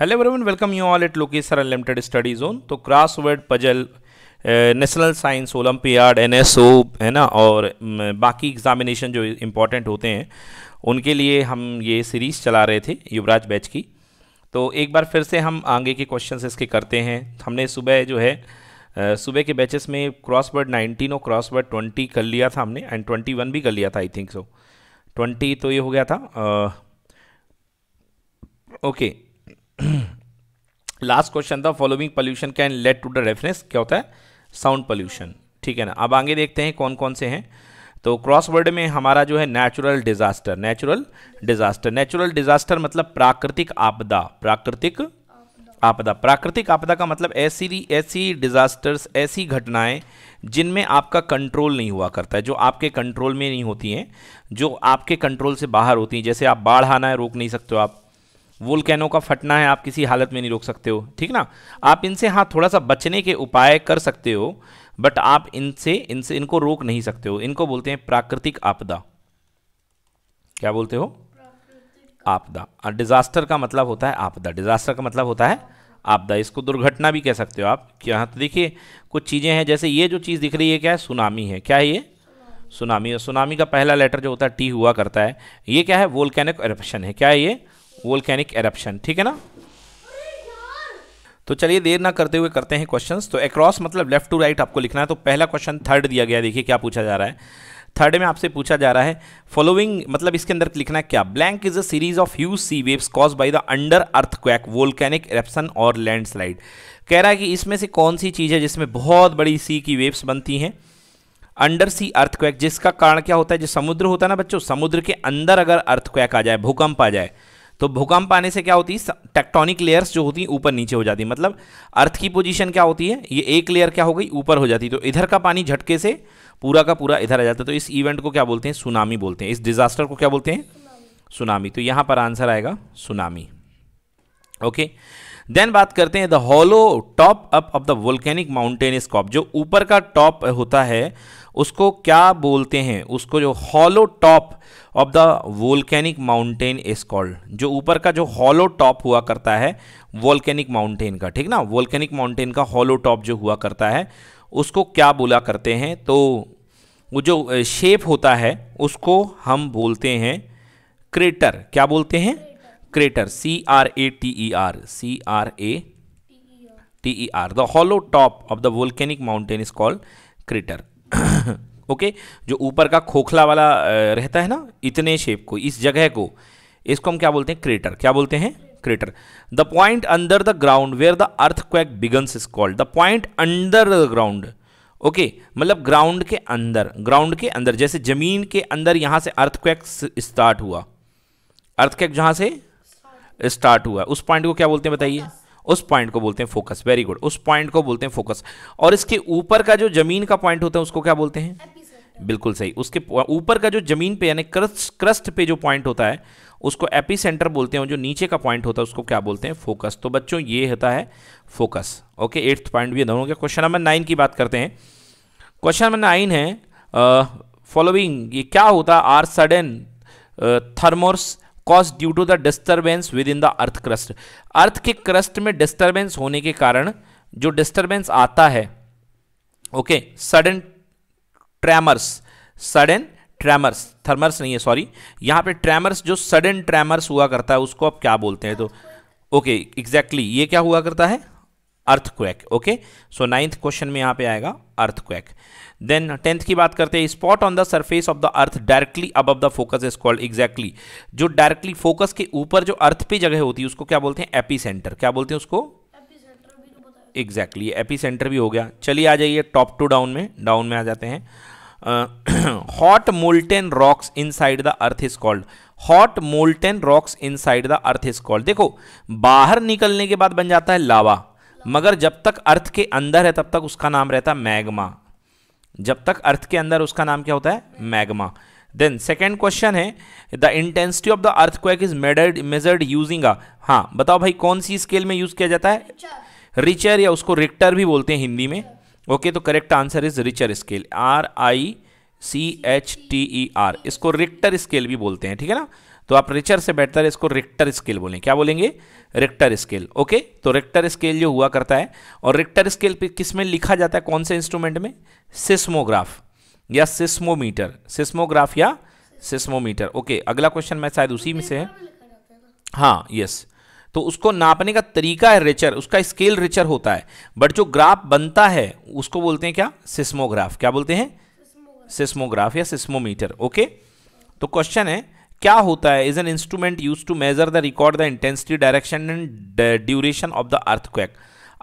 Hello everyone welcome you all at लोकेसर unlimited study zone तो cross word puzzle national science olympiad एन है ना और बाकी एग्जामिनेशन जो इम्पोर्टेंट होते हैं उनके लिए हम ये सीरीज़ चला रहे थे युवराज बैच की तो एक बार फिर से हम आगे के क्वेश्चन इसके करते हैं हमने सुबह जो है सुबह के बैचेस में क्रॉस वर्ड नाइनटीन और क्रॉस वर्ड ट्वेंटी कर लिया था हमने एंड ट्वेंटी वन भी कर लिया था आई थिंक सो ट्वेंटी तो ये हो गया था okay uh, okay. Last question था following pollution can lead to the reference क्या होता है साउंड पोल्यूशन ठीक है ना अब आगे देखते हैं कौन कौन से हैं तो क्रॉसवर्ड में हमारा जो है natural disaster natural disaster natural disaster मतलब प्राकृतिक आपदा प्राकृतिक आपदा प्राकृतिक आपदा का मतलब ऐसी ऐसी डिजास्टर्स ऐसी घटनाएं जिनमें आपका कंट्रोल नहीं हुआ करता है जो आपके कंट्रोल में नहीं होती हैं जो आपके कंट्रोल से बाहर होती हैं जैसे आप बाढ़ आना है रोक नहीं सकते हो आप वोल्केनो का फटना है आप किसी हालत में नहीं रोक सकते हो ठीक ना आप इनसे हाँ थोड़ा सा बचने के उपाय कर सकते हो बट आप इनसे इनसे इनको रोक नहीं सकते हो इनको बोलते हैं प्राकृतिक आपदा क्या बोलते हो आपदा डिजास्टर का मतलब होता है आपदा डिजास्टर का मतलब होता है आपदा इसको दुर्घटना भी कह सकते हो आप क्या तो देखिए कुछ चीज़ें हैं जैसे ये जो चीज़ दिख रही है क्या है सुनामी है क्या है ये सुनामी और सुनामी का पहला लेटर जो होता है टी हुआ करता है ये क्या है वोल्केनिक एरप्शन है क्या है ये वोल्केनिक एरप्शन ठीक है ना तो चलिए देर ना करते हुए करते हैं क्वेश्चंस तो अक्रॉस मतलब लेफ्ट टू राइट आपको लिखना है तो पहला क्वेश्चन थर्ड दिया गया देखिए क्या पूछा जा रहा है थर्ड में आपसे पूछा जा रहा है फॉलोइंग मतलब इसके अंदर लिखना है क्या blank is a series of huge sea waves caused by the under earthquake volcanic eruption और लैंडस्लाइड कह रहा है कि इसमें से कौन सी चीज़ है जिसमें बहुत बड़ी सी की वेव्स बनती हैं अंडर सी अर्थक्वैक जिसका कारण क्या होता है जो समुद्र होता है ना बच्चों समुद्र के अंदर अगर अर्थक्वैक आ जाए भूकंप आ जाए तो भूकंप आने से क्या होती है टेक्टोनिक लेयर्स जो होती हैं ऊपर नीचे हो जाती है मतलब अर्थ की पोजीशन क्या होती है ये एक लेयर क्या हो गई ऊपर हो जाती तो इधर का पानी झटके से पूरा का पूरा इधर आ जाता है तो इस इवेंट को क्या बोलते हैं सुनामी बोलते हैं इस डिजास्टर को क्या बोलते हैं सुनामी तो यहाँ पर आंसर आएगा सुनामी ओके देन बात करते हैं the hollow top up of the volcanic mountain स्कॉप जो ऊपर का टॉप होता है उसको क्या बोलते हैं उसको जो hollow top of the volcanic mountain is called जो ऊपर का जो हॉलो टॉप हुआ करता है वोल्केनिक माउंटेन का ठीक ना वोल्केनिक माउंटेन का हॉलो टॉप जो हुआ करता है उसको क्या बोला करते हैं तो वो जो शेप होता है उसको हम बोलते हैं क्रेटर क्या बोलते हैं crater C R A T E R C R A T E R the hollow top of the volcanic mountain is called crater okay जो ऊपर का खोखला वाला रहता है ना इतने शेप को इस जगह को इसको हम क्या बोलते हैं क्रेटर क्या बोलते हैं crater the point under the ground where the earthquake begins is called the point under the ground okay मतलब ग्राउंड के अंदर ग्राउंड के अंदर जैसे जमीन के अंदर यहां से अर्थ क्वैक स्टार्ट हुआ अर्थ क्वैक जहां से स्टार्ट हुआ उस पॉइंट को क्या बोलते हैं बताइए उस पॉइंट को बोलते हैं फोकस वेरी गुड उस पॉइंट को बोलते हैं फोकस और इसके ऊपर का जो जमीन का पॉइंट होता है उसको क्या बोलते हैं बिल्कुल सही उसके ऊपर का जो जमीन पे यानी क्रस्ट क्रस्ट पे जो पॉइंट होता है उसको एपी सेंटर बोलते हैं जो नीचे का पॉइंट होता है उसको क्या बोलते हैं फोकस तो बच्चों ये होता है फोकस ओके एट्थ पॉइंट भी दोनों के क्वेश्चन नंबर नाइन की बात करते हैं क्वेश्चन नंबर नाइन है फॉलोइंग ये क्या होता are sudden tremors caused due to the disturbance within the earth crust earth के क्रस्ट में डिस्टर्बेंस होने के कारण जो डिस्टर्बेंस आता है okay sudden tremors sudden tremors thermers नहीं है सॉरी यहाँ पे ट्रैमर्स जो सडन ट्रैमर्स हुआ करता है उसको आप क्या बोलते हैं तो ओके okay, एग्जैक्टली exactly, ये क्या हुआ करता है earthquake okay so ninth question में यहाँ पे आएगा अर्थक्वेक देन टेंथ की बात करते हैं spot on the surface of the earth directly अब the focus is called exactly जो डायरेक्टली फोकस के ऊपर जो अर्थ पे जगह होती है उसको क्या बोलते हैं एपी सेंटर क्या बोलते हैं उसको एग्जैक्टली एपी सेंटर भी हो गया चलिए आ जाइए टॉप टू डाउन में डाउन में आ जाते हैं hot molten rocks inside the earth is called hot molten rocks inside the earth is called देखो बाहर निकलने के बाद बन जाता है लावा मगर जब तक अर्थ के अंदर है तब तक उसका नाम रहता है मैग्मा जब तक अर्थ के अंदर उसका नाम क्या होता है मैग्मा देन सेकेंड क्वेश्चन है the intensity of the earthquake is measured measured using a हाँ बताओ भाई कौन सी स्केल में यूज़ किया जाता है रिचर या उसको रिक्टर भी बोलते हैं हिंदी में ओके okay, तो correct answer is Richter scale R I C H T E R इसको रिक्टर स्केल भी बोलते हैं ठीक है ना तो आप रिचर से बेटर इसको रिक्टर स्केल बोलें क्या बोलेंगे रिक्टर स्केल ओके तो रिक्टर स्केल जो हुआ करता है और रिक्टर स्केल पे किस में लिखा जाता है कौन से इंस्ट्रूमेंट में सिस्मोग्राफ या सिस्मोमीटर सिस्मोग्राफ या सिस्मोमीटर ओके अगला क्वेश्चन मैं शायद उसी में से है हाँ यस तो उसको नापने का तरीका है रिचर उसका स्केल रिचर होता है बट जो ग्राफ बनता है उसको बोलते हैं क्या सिस्मोग्राफ क्या बोलते हैं सिस्मोग्राफ या सिस्मोमीटर ओके तो क्वेश्चन है क्या होता है is an instrument use to measure the record the intensity direction and duration of the earthquake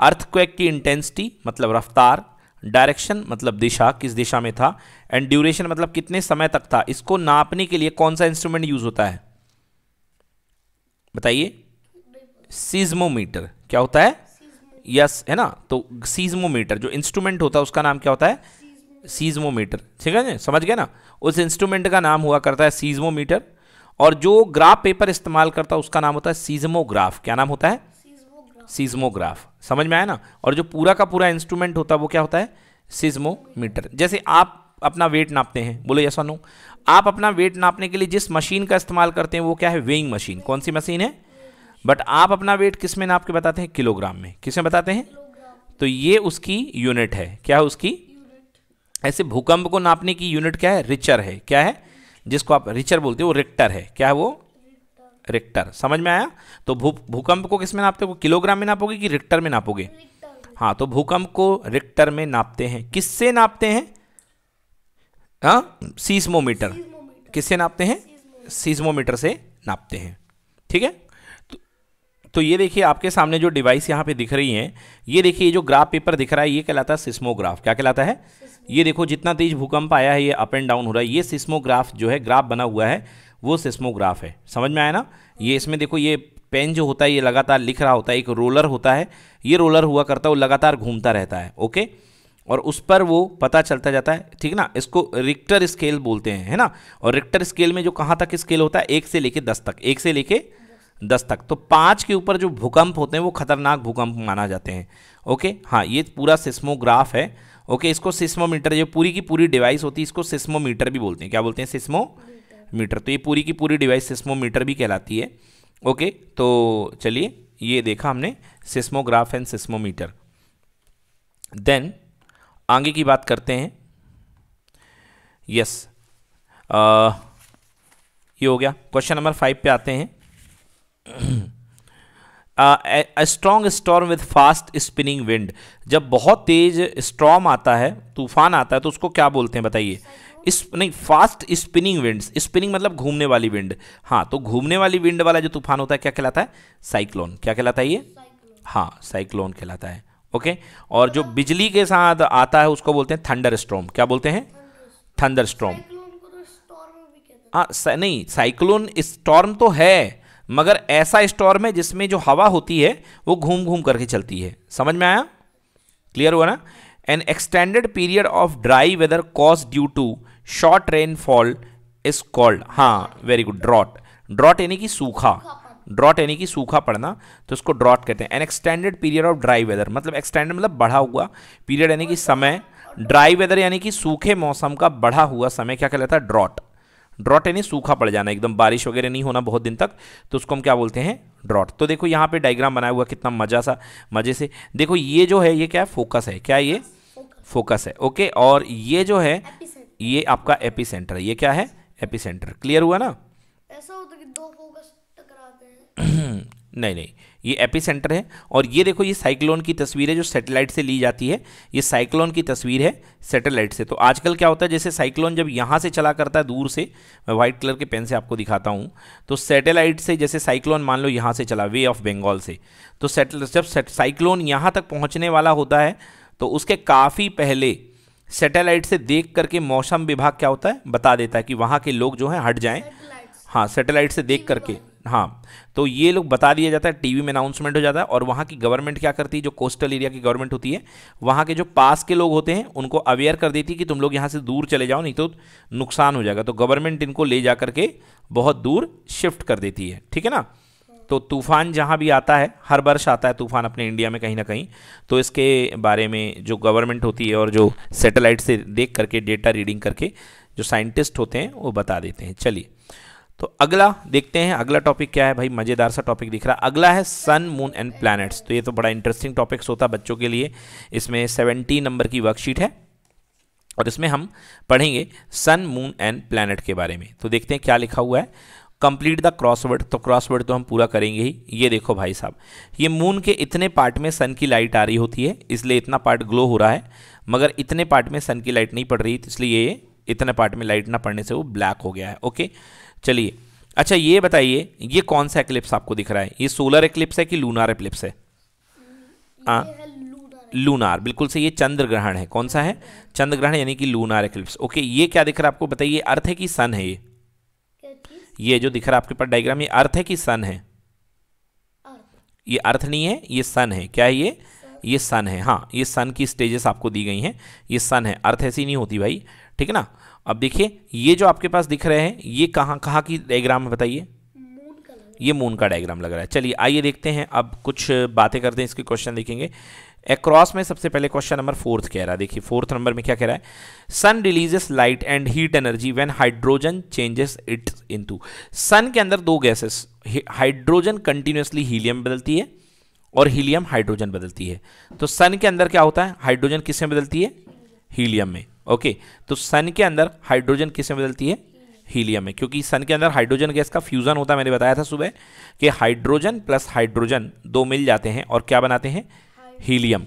earthquake की इंटेंसिटी मतलब रफ्तार डायरेक्शन मतलब दिशा किस दिशा में था एंड ड्यूरेशन मतलब कितने समय तक था इसको नापने के लिए कौन सा इंस्ट्रूमेंट यूज होता है बताइए सीज्मोमीटर क्या होता है यस yes, है ना तो सीज्मोमीटर जो इंस्ट्रूमेंट होता है उसका नाम क्या होता है सीज्मोमीटर ठीक है समझ गया ना उस इंस्ट्रूमेंट का नाम हुआ करता है सीज्मोमीटर और जो ग्राफ पेपर इस्तेमाल करता है उसका नाम होता है सीजमोग्राफ क्या नाम होता है सीजमोग्राफ समझ में आया ना और जो पूरा का पूरा इंस्ट्रूमेंट होता है वो क्या होता है सीजमोमीटर जैसे आप अपना वेट नापते हैं बोलो ऐसा नो आप अपना वेट नापने के लिए जिस मशीन का इस्तेमाल करते हैं वो क्या है वेइंग मशीन कौन सी मशीन है बट आप अपना वेट किस में नाप के बताते हैं किलोग्राम में किस में बताते हैं तो ये उसकी यूनिट है क्या है उसकी ऐसे भूकंप को नापने की यूनिट क्या है रिचर है क्या है जिसको आप रिचर बोलते हो रिक्टर है क्या है वो रिक्टर समझ में आया तो भू भूकंप को किस में नापते हो किलोग्राम में नापोगे कि रिक्टर में नापोगे हाँ तो भूकंप को रिक्टर में नापते हैं किससे नापते हैं हाँ सीस्मोमीटर किससे नापते हैं सीस्मोमीटर से नापते हैं ठीक है तो, तो ये देखिए आपके सामने जो डिवाइस यहाँ पे दिख रही है ये देखिए जो ग्राफ पेपर दिख रहा है ये कहलाता है सिस्मोग्राफ क्या कहलाता है ये देखो जितना तेज भूकंप आया है ये अप एंड डाउन हो रहा है ये सिस्मोग्राफ जो है ग्राफ बना हुआ है वो सिस्मोग्राफ है समझ में आया ना ये इसमें देखो ये पेन जो होता है ये लगातार लिख रहा होता है एक रोलर होता है ये रोलर हुआ करता है वो लगातार घूमता रहता है ओके और उस पर वो पता चलता जाता है ठीक ना इसको रिक्टर स्केल बोलते हैं है ना और रिक्टर स्केल में जो कहाँ तक स्केल होता है एक से लेके दस तक एक से लेके दस तक तो पाँच के ऊपर जो भूकंप होते हैं वो खतरनाक भूकंप माना जाते हैं ओके हाँ ये पूरा सिस्मोग्राफ है ओके इसको सिस्मोमीटर जो पूरी की पूरी डिवाइस होती है इसको सिस्मोमीटर भी बोलते हैं क्या बोलते हैं सिस्मो मीटर तो ये पूरी की पूरी डिवाइस सिस्मोमीटर भी कहलाती है ओके तो चलिए ये देखा हमने सिस्मोग्राफ एंड सिस्मोमीटर देन आगे की बात करते हैं यस yes. ये हो गया क्वेश्चन नंबर फाइव पे आते हैं strong storm with fast spinning wind जब बहुत तेज स्टॉर्म आता है तूफान आता है तो उसको क्या बोलते हैं बताइए इस नहीं फास्ट स्पिनिंग विंड स्पिनिंग मतलब घूमने वाली विंड हाँ तो घूमने वाली विंड वाला जो तूफान होता है क्या कहलाता है साइक्लोन क्या कहलाता है ये हाँ साइक्लोन कहलाता है ओके और जो बिजली के साथ आता है उसको बोलते हैं थंडर स्ट्रॉम क्या बोलते हैं थंडर तो स्ट्रॉम हाँ नहीं साइक्लोन स्टॉर्म तो है मगर ऐसा स्टॉर्म है जिसमें जो हवा होती है वो घूम घूम करके चलती है समझ में आया क्लियर हुआ ना an extended period of dry weather caused due to short rainfall is called हाँ वेरी गुड ड्रॉट ड्रॉट यानी कि सूखा ड्रॉट यानी कि सूखा पड़ना तो उसको ड्रॉट कहते हैं an extended period of dry weather मतलब एक्सटेंडेड मतलब बढ़ा हुआ पीरियड यानी कि समय ड्राई वेदर यानी कि सूखे मौसम का बढ़ा हुआ समय क्या कहलाता है ड्रॉट ड्रॉट यानी सूखा पड़ जाना एकदम बारिश वगैरह नहीं होना बहुत दिन तक तो उसको हम क्या बोलते हैं ड्रॉट तो देखो यहाँ पे डायग्राम बनाया हुआ कितना मजा सा मज़े से देखो ये जो है ये क्या है फोकस है क्या ये फोकस है ओके और ये जो है ये आपका एपी सेंटर ये क्या है एपी सेंटर क्लियर हुआ ना ऐसा होता कि दो फोकस टकराते हैं नहीं नहीं ये एपी सेंटर है और ये देखो ये साइक्लोन की तस्वीर है जो सैटेलाइट से ली जाती है ये साइक्लोन की तस्वीर है सैटेलाइट से तो आजकल क्या होता है जैसे साइक्लोन जब यहाँ से चला करता है दूर से मैं व्हाइट कलर के पेन से आपको दिखाता हूँ तो सैटेलाइट से जैसे साइक्लोन मान लो यहाँ से चला वे ऑफ बंगाल से तो सेटल जब साइक्लोन यहाँ तक पहुँचने वाला होता है तो उसके काफ़ी पहले सैटेलाइट से देख करके मौसम विभाग क्या होता है बता देता है कि वहाँ के लोग जो हैं हट जाएँ हाँ सैटेलाइट से देख करके हाँ तो ये लोग बता दिया जाता है टीवी में अनाउंसमेंट हो जाता है और वहाँ की गवर्नमेंट क्या करती है जो कोस्टल एरिया की गवर्नमेंट होती है वहाँ के जो पास के लोग होते हैं उनको अवेयर कर देती है कि तुम लोग यहाँ से दूर चले जाओ नहीं तो नुकसान हो जाएगा तो गवर्नमेंट इनको ले जा करके बहुत दूर शिफ्ट कर देती है ठीक है ना तो तूफान जहाँ भी आता है हर वर्ष आता है तूफान अपने इंडिया में कहीं ना कहीं तो इसके बारे में जो गवर्नमेंट होती है और जो सेटेलाइट से देख करके डेटा रीडिंग करके जो साइंटिस्ट होते हैं वो बता देते हैं चलिए तो अगला देखते हैं अगला टॉपिक क्या है भाई मज़ेदार सा टॉपिक दिख रहा है अगला है सन मून एंड प्लैनेट्स तो ये तो बड़ा इंटरेस्टिंग टॉपिक्स होता है बच्चों के लिए इसमें सेवेंटी नंबर की वर्कशीट है और इसमें हम पढ़ेंगे सन मून एंड प्लैनेट के बारे में तो देखते हैं क्या लिखा हुआ है कंप्लीट द क्रॉसवर्ड तो क्रॉसवर्ड तो हम पूरा करेंगे ही ये देखो भाई साहब ये मून के इतने पार्ट में सन की लाइट आ रही होती है इसलिए इतना पार्ट ग्लो हो रहा है मगर इतने पार्ट में सन की लाइट नहीं पड़ रही तो इसलिए ये इतने पार्ट में लाइट ना पड़ने से वो ब्लैक हो गया है ओके okay? चलिए अच्छा ये बताइए ये कौन सा एक्लिप्स आपको दिख रहा है ये सोलर एक्लिप्स है कि लूनार एक्लिप्स है हाँ लूनार बिल्कुल से ये चंद्र ग्रहण है कौन सा है चंद्र ग्रहण यानी कि लूनार एक्लिप्स ओके ये क्या दिख रहा है आपको बताइए अर्थ है कि सन है ये ये जो दिख रहा है आपके पास डायग्राम ये अर्थ है कि सन है ये अर्थ नहीं है ये सन है क्या है ये ये सन है हाँ ये सन की स्टेजेस आपको दी गई हैं ये सन है अर्थ ऐसी नहीं होती भाई ठीक है ना अब देखिए ये जो आपके पास दिख रहे हैं ये कहाँ कहाँ की डायग्राम है बताइए ये मून का डायग्राम लग रहा है चलिए आइए देखते हैं अब कुछ बातें करते हैं इसके क्वेश्चन देखेंगे एक्रॉस में सबसे पहले क्वेश्चन नंबर फोर्थ कह रहा है देखिए फोर्थ नंबर में क्या कह रहा है sun releases light and heat energy when hydrogen changes it into sun के अंदर दो गैसेस हाइड्रोजन कंटिन्यूसली हीलियम बदलती है और हीलियम हाइड्रोजन बदलती है तो सन के अंदर क्या होता है हाइड्रोजन किससे बदलती है हीलियम में ओके तो सन के अंदर हाइड्रोजन में बदलती है हीलियम में क्योंकि सन के अंदर हाइड्रोजन गैस का फ्यूज़न होता है मैंने बताया था सुबह कि हाइड्रोजन प्लस हाइड्रोजन दो मिल जाते हैं और क्या बनाते हैं हीलियम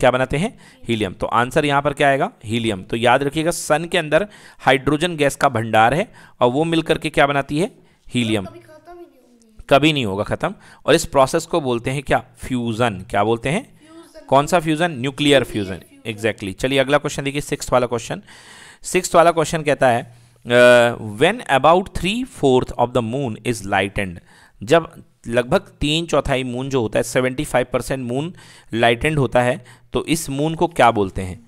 क्या बनाते हैं हीलियम तो आंसर यहां पर क्या आएगा हीलियम तो याद रखिएगा सन के अंदर हाइड्रोजन गैस का भंडार है और वो मिल करके क्या बनाती है हीलियम कभी नहीं होगा ख़त्म और इस प्रोसेस को बोलते हैं क्या फ्यूज़न क्या बोलते हैं कौन सा fusion nuclear fusion exactly exactly. चलिए अगला क्वेश्चन देखिए सिक्स वाला क्वेश्चन सिक्स वाला क्वेश्चन कहता है when about three fourth of the moon is lightened जब लगभग तीन चौथाई मून जो होता है seventy five percent moon lightened होता है तो इस मून को क्या बोलते हैं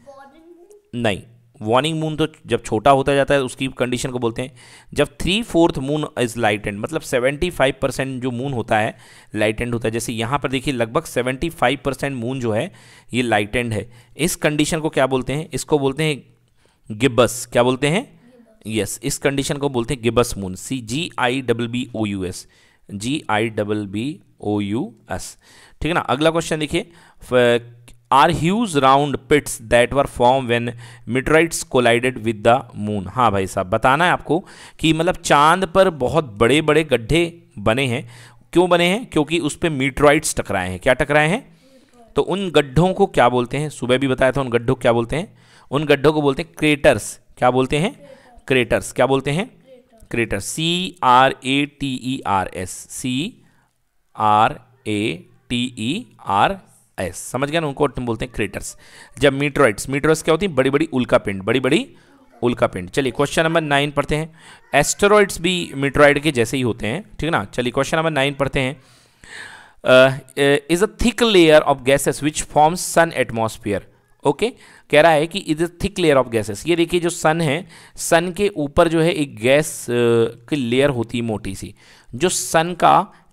नहीं वार्निंग मून तो जब छोटा होता जाता है उसकी कंडीशन को बोलते हैं जब three fourth moon is light and मतलब 75 परसेंट जो मून होता है लाइट एंड होता है जैसे यहाँ पर देखिए लगभग 75 परसेंट मून जो है ये लाइट एंड है इस कंडीशन को क्या बोलते हैं इसको बोलते हैं गिब्बस क्या बोलते हैं यस yes, इस कंडीशन को बोलते हैं gibbous moon see G I double B O you S जी I double B O you एस ठीक है ना अगला क्वेश्चन देखिए are huge round pits that were form when meteorites collided with the moon हाँ भाई साहब बताना है आपको कि मतलब चांद पर बहुत बड़े बड़े गड्ढे बने हैं क्यों बने हैं क्योंकि उस पर मीटराइट्स टकराए हैं क्या टकराए हैं तो उन गड्ढों को क्या बोलते हैं सुबह भी बताया था उन गड्ढों को क्या बोलते हैं उन गड्ढों को बोलते हैं क्रेटर्स क्या बोलते हैं क्रेटर्स क्या बोलते हैं crater C R A T E R S C R A T E R S समझ गया ना उनको बोलते हैं क्रेटर्स जब मीटरॉइड्स मीटरॉइड्स क्या होती हैं बड़ी बड़ी उल्का पिंड बड़ी बड़ी उल्का पिंड चलिए क्वेश्चन नंबर नाइन पढ़ते हैं एस्टेरॉइड्स भी मीटरॉइड के जैसे ही होते हैं ठीक ना चलिए क्वेश्चन नंबर नाइन पढ़ते हैं is a thick layer of gases which forms sun atmosphere okay okay? कह रहा है कि is a thick layer of gases ये देखिए जो सन है सन के ऊपर जो है एक गैस की लेयर होती है मोटी सी जो सन का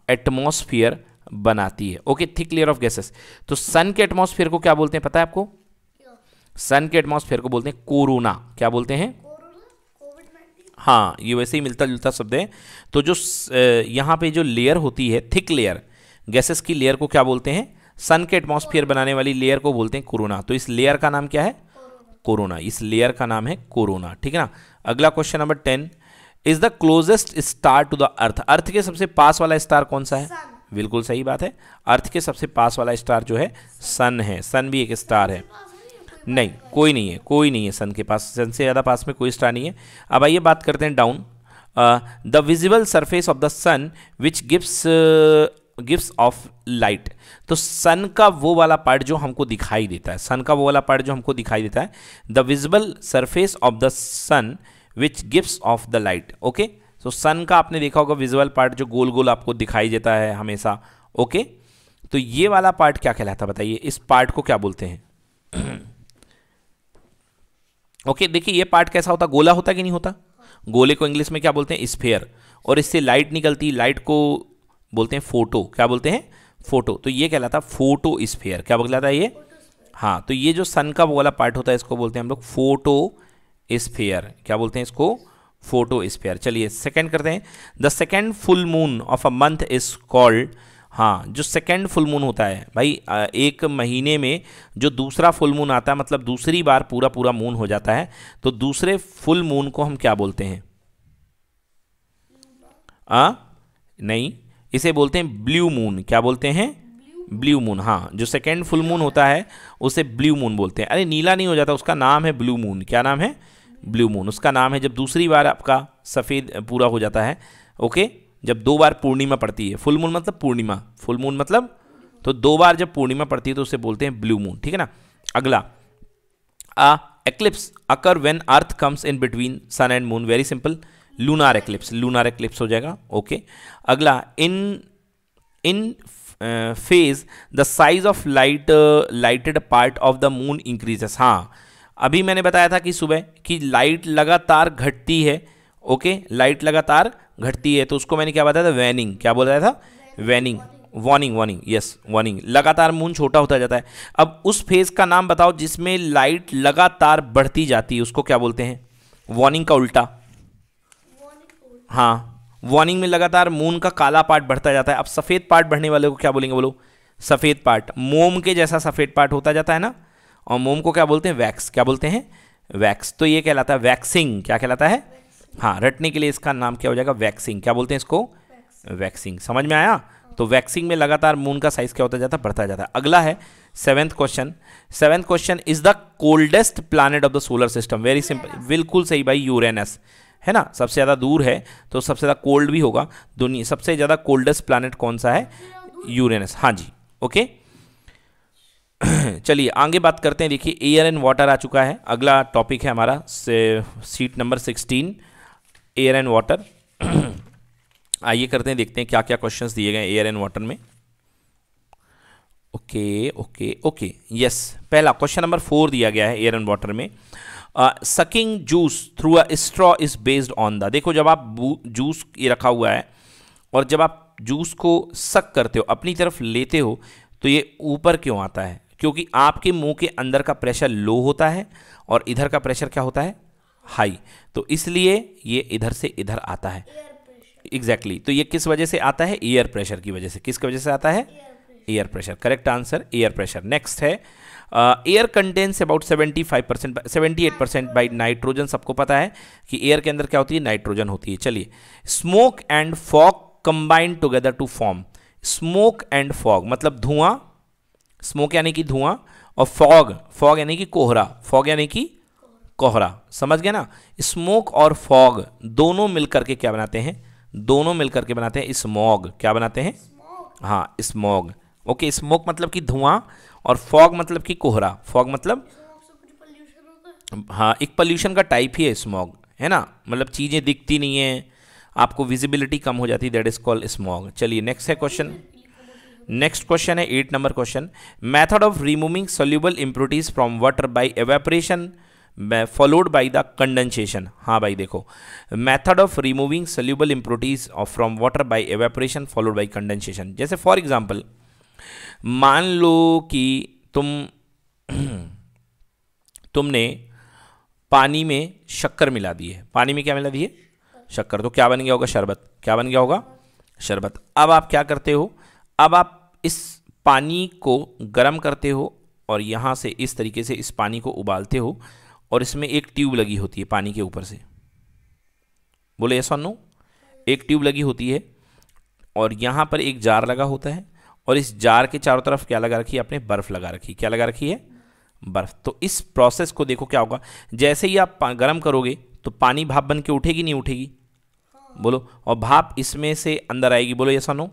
एटमॉस्फेयर बनाती है okay thick layer of gases तो सन के एटमोसफेयर को क्या बोलते हैं पता है आपको सन के एटमोसफेयर को बोलते हैं कोरोना क्या बोलते हैं हाँ ये वैसे ही मिलता जुलता शब्द है तो जो यहाँ पे जो लेयर होती है थिक लेयर गैसेस की लेयर को क्या बोलते हैं सन के एटमॉस्फेयर बनाने वाली लेयर को बोलते हैं कोरोना तो इस लेयर का नाम क्या है कोरोना इस लेयर का नाम है कोरोना ठीक है ना अगला question number ten is the closest star to the earth earth के सबसे पास वाला स्टार कौन सा है बिल्कुल सही बात है अर्थ के सबसे पास वाला स्टार जो है सन है सन भी एक स्टार है नहीं कोई नहीं है कोई नहीं है सन के पास सन से ज़्यादा पास में कोई स्टार नहीं है अब आइए बात करते हैं down the visible surface of the sun which gives gives off light तो सन का वो वाला पार्ट जो हमको दिखाई देता है सन का वो वाला पार्ट जो हमको दिखाई देता है the visible surface of the sun which gives off the light okay तो सन का आपने देखा होगा विजुअल पार्ट जो गोल गोल आपको दिखाई देता है हमेशा ओके तो ये वाला पार्ट क्या कहलाता है बताइए इस पार्ट को क्या बोलते हैं ओके देखिए ये पार्ट कैसा होता गोला होता कि नहीं होता गोले को इंग्लिश में क्या बोलते हैं स्फेयर और इससे लाइट निकलती लाइट को बोलते हैं फोटो क्या बोलते हैं फोटो तो ये कहलाता फोटो स्फेयर क्या बोलता है ये हाँ तो ये जो सन का वाला पार्ट होता है इसको बोलते हैं हम लोग फोटो स्फेयर क्या बोलते हैं इसको फोटो स्पेयर चलिए सेकेंड करते हैं the second full moon of a month is called हाँ जो सेकेंड फुल मून होता है भाई एक महीने में जो दूसरा फुल मून आता है मतलब दूसरी बार पूरा पूरा मून हो जाता है तो दूसरे फुल मून को हम क्या बोलते हैं आ नहीं इसे बोलते हैं ब्लू मून क्या बोलते हैं ब्लू मून हाँ जो सेकेंड फुल मून होता है उसे ब्लू मून बोलते हैं अरे नीला नहीं हो जाता उसका नाम है ब्लू मून क्या नाम है ब्लू मून उसका नाम है जब दूसरी बार आपका सफ़ेद पूरा हो जाता है ओके जब दो बार पूर्णिमा पड़ती है फुल मून मतलब पूर्णिमा फुल मून मतलब तो दो बार जब पूर्णिमा पड़ती है तो उसे बोलते हैं ब्लू मून ठीक है ना अगला a eclipse occur when earth comes in between sun and moon very simple lunar eclipse lunar eclipse हो जाएगा ओके अगला in in phase the size of light lighted part of the moon increases हाँ अभी मैंने बताया था कि सुबह कि लाइट लगातार घटती है ओके लाइट लगातार घटती है तो उसको मैंने क्या बताया था वैनिंग क्या बोला था waning waning waning yes waning लगातार मून छोटा होता जाता है अब उस फेज का नाम बताओ जिसमें लाइट लगातार बढ़ती जाती है उसको क्या बोलते हैं वार्निंग का उल्टा हाँ वार्निंग में लगातार मून का काला पार्ट बढ़ता जाता है अब सफ़ेद पार्ट बढ़ने वाले को क्या बोलेंगे बोलो सफ़ेद पार्ट मोम के जैसा सफ़ेद पार्ट होता जाता है ना और मोम को क्या बोलते हैं वैक्स क्या बोलते हैं वैक्स तो ये कहलाता है वैक्सिंग क्या कहलाता है हाँ रटने के लिए इसका नाम क्या हो जाएगा वैक्सिंग क्या बोलते हैं इसको वैक्सिंग समझ में आया तो वैक्सिंग में लगातार मून का साइज क्या होता जाता है बढ़ता जाता है अगला है seventh question seventh question is the coldest planet of the solar system very simple बिल्कुल सही भाई यूरेनस है ना सबसे ज़्यादा दूर है तो सबसे ज़्यादा कोल्ड भी होगा दुनिया सबसे ज़्यादा कोल्डेस्ट प्लानट कौन सा है यूरेनस हाँ जी ओके okay? चलिए आगे बात करते हैं देखिए एयर एंड वाटर आ चुका है अगला टॉपिक है हमारा sheet number sixteen air and water आइए करते हैं देखते हैं क्या क्या क्वेश्चंस दिए गए एयर एंड वाटर में ओके ओके ओके यस पहला क्वेश्चन नंबर फोर दिया गया है एयर एंड वाटर में sucking juice through a straw is based on the देखो जब आप जूस ये रखा हुआ है और जब आप जूस को सक करते हो अपनी तरफ लेते हो तो ये ऊपर क्यों आता है क्योंकि आपके मुंह के अंदर का प्रेशर लो होता है और इधर का प्रेशर क्या होता है हाई तो इसलिए ये इधर से इधर आता है एग्जैक्टली exactly. तो ये किस वजह से आता है एयर प्रेशर की वजह से किसकी वजह से आता है air pressure correct answer air pressure next है air contents about 75 percent seventy eight percent by nitrogen सबको पता है कि एयर के अंदर क्या होती है नाइट्रोजन होती है चलिए smoke and fog combined together to form smoke and fog मतलब धुआं स्मोक यानी कि धुआं और फॉग फॉग यानी कि कोहरा फॉग यानी कि कोहरा समझ गया ना स्मोक और फॉग दोनों मिलकर के क्या बनाते हैं दोनों मिलकर के बनाते हैं स्मोग क्या बनाते हैं हाँ स्मोग ओके स्मोक मतलब कि धुआं और फॉग मतलब कि कोहरा फॉग मतलब हाँ एक पॉल्यूशन का टाइप ही है स्मोग है ना मतलब चीज़ें दिखती नहीं है आपको विजिबिलिटी कम हो जाती है दैट इज कॉल्ड स्मॉग चलिए नेक्स्ट है क्वेश्चन नेक्स्ट क्वेश्चन है eight number question method of removing soluble impurities from water by evaporation followed by the condensation हाँ भाई देखो method of removing soluble impurities from water by evaporation followed by condensation जैसे for example मान लो कि तुम तुमने पानी में शक्कर मिला दी है पानी में क्या मिला दी है शक्कर तो क्या बन गया होगा शरबत क्या बन गया होगा शरबत अब आप क्या करते हो अब आप इस पानी को गर्म करते हो और यहाँ से इस तरीके से इस पानी को उबालते हो और इसमें एक ट्यूब लगी होती है पानी के ऊपर से बोले ऐसा नो एक ट्यूब लगी होती है और यहाँ पर एक जार लगा होता है और इस जार के चारों तरफ क्या लगा रखी है आपने बर्फ़ लगा रखी क्या लगा रखी है बर्फ़ तो इस प्रोसेस को देखो क्या होगा जैसे ही आप गर्म करोगे तो पानी भाप बन के उठेगी नहीं उठेगी बोलो और भाप इसमें से अंदर आएगी बोलो ऐसा नो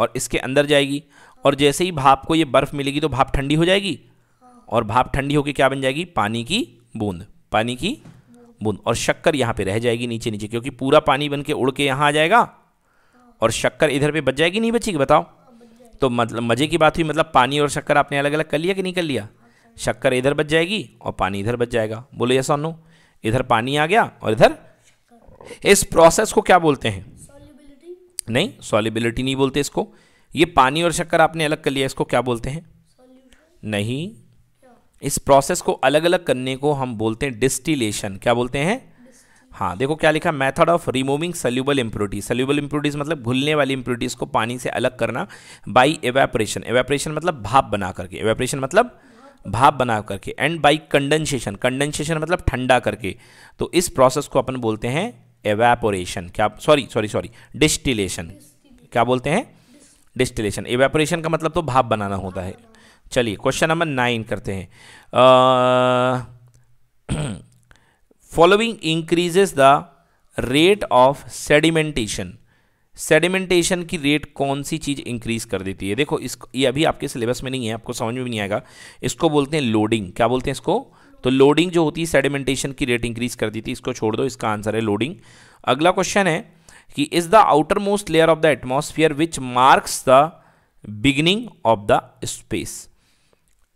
और इसके अंदर जाएगी और जैसे ही भाप को ये बर्फ़ मिलेगी तो भाप ठंडी हो जाएगी और भाप ठंडी होकर क्या बन जाएगी पानी की बूंद पानी की बूंद और शक्कर यहाँ पे रह जाएगी नीचे नीचे क्योंकि पूरा पानी बन के उड़ के यहाँ आ जाएगा और शक्कर इधर पे बच जाएगी नहीं बचेगी बताओ तो मतलब मज़े की बात हुई मतलब पानी और शक्कर आपने अलग अलग कर लिया कि नहीं कर लिया शक्कर इधर बच जाएगी और पानी इधर बच जाएगा बोलो ये सोनू इधर पानी आ गया और इधर इस प्रोसेस को क्या बोलते हैं नहीं सॉलिबिलिटी नहीं बोलते इसको ये पानी और शक्कर आपने अलग कर लिया इसको क्या बोलते हैं नहीं इस प्रोसेस को अलग अलग करने को हम बोलते हैं डिस्टिलेशन क्या बोलते हैं हाँ देखो क्या लिखा method of removing soluble impurity soluble impurities मतलब घुलने वाली इम्प्योरिटीज को पानी से अलग करना बाई एवेपरेशन एवेपरेशन मतलब भाप बना करके एवेपरेशन मतलब भाप बना करके एंड बाई कंडेंसेशन कंडेंसेशन मतलब ठंडा करके तो इस प्रोसेस को अपन बोलते हैं एवेपोरेशन क्या सॉरी सॉरी सॉरी डिस्टिलेशन क्या बोलते हैं डिस्टिलेशन एवेपोरेशन का मतलब तो भाप बनाना होता है चलिए क्वेश्चन नंबर नाइन करते हैं following increases the rate of sedimentation sedimentation की रेट कौन सी चीज़ इंक्रीज कर देती है देखो इसको ये अभी आपके सिलेबस में नहीं है आपको समझ में भी नहीं आएगा इसको बोलते हैं लोडिंग क्या बोलते हैं इसको तो लोडिंग जो होती है सेडिमेंटेशन की रेट इंक्रीज कर दी थी इसको छोड़ दो इसका आंसर है लोडिंग अगला क्वेश्चन है कि is the outermost layer of the atmosphere which marks the beginning of the space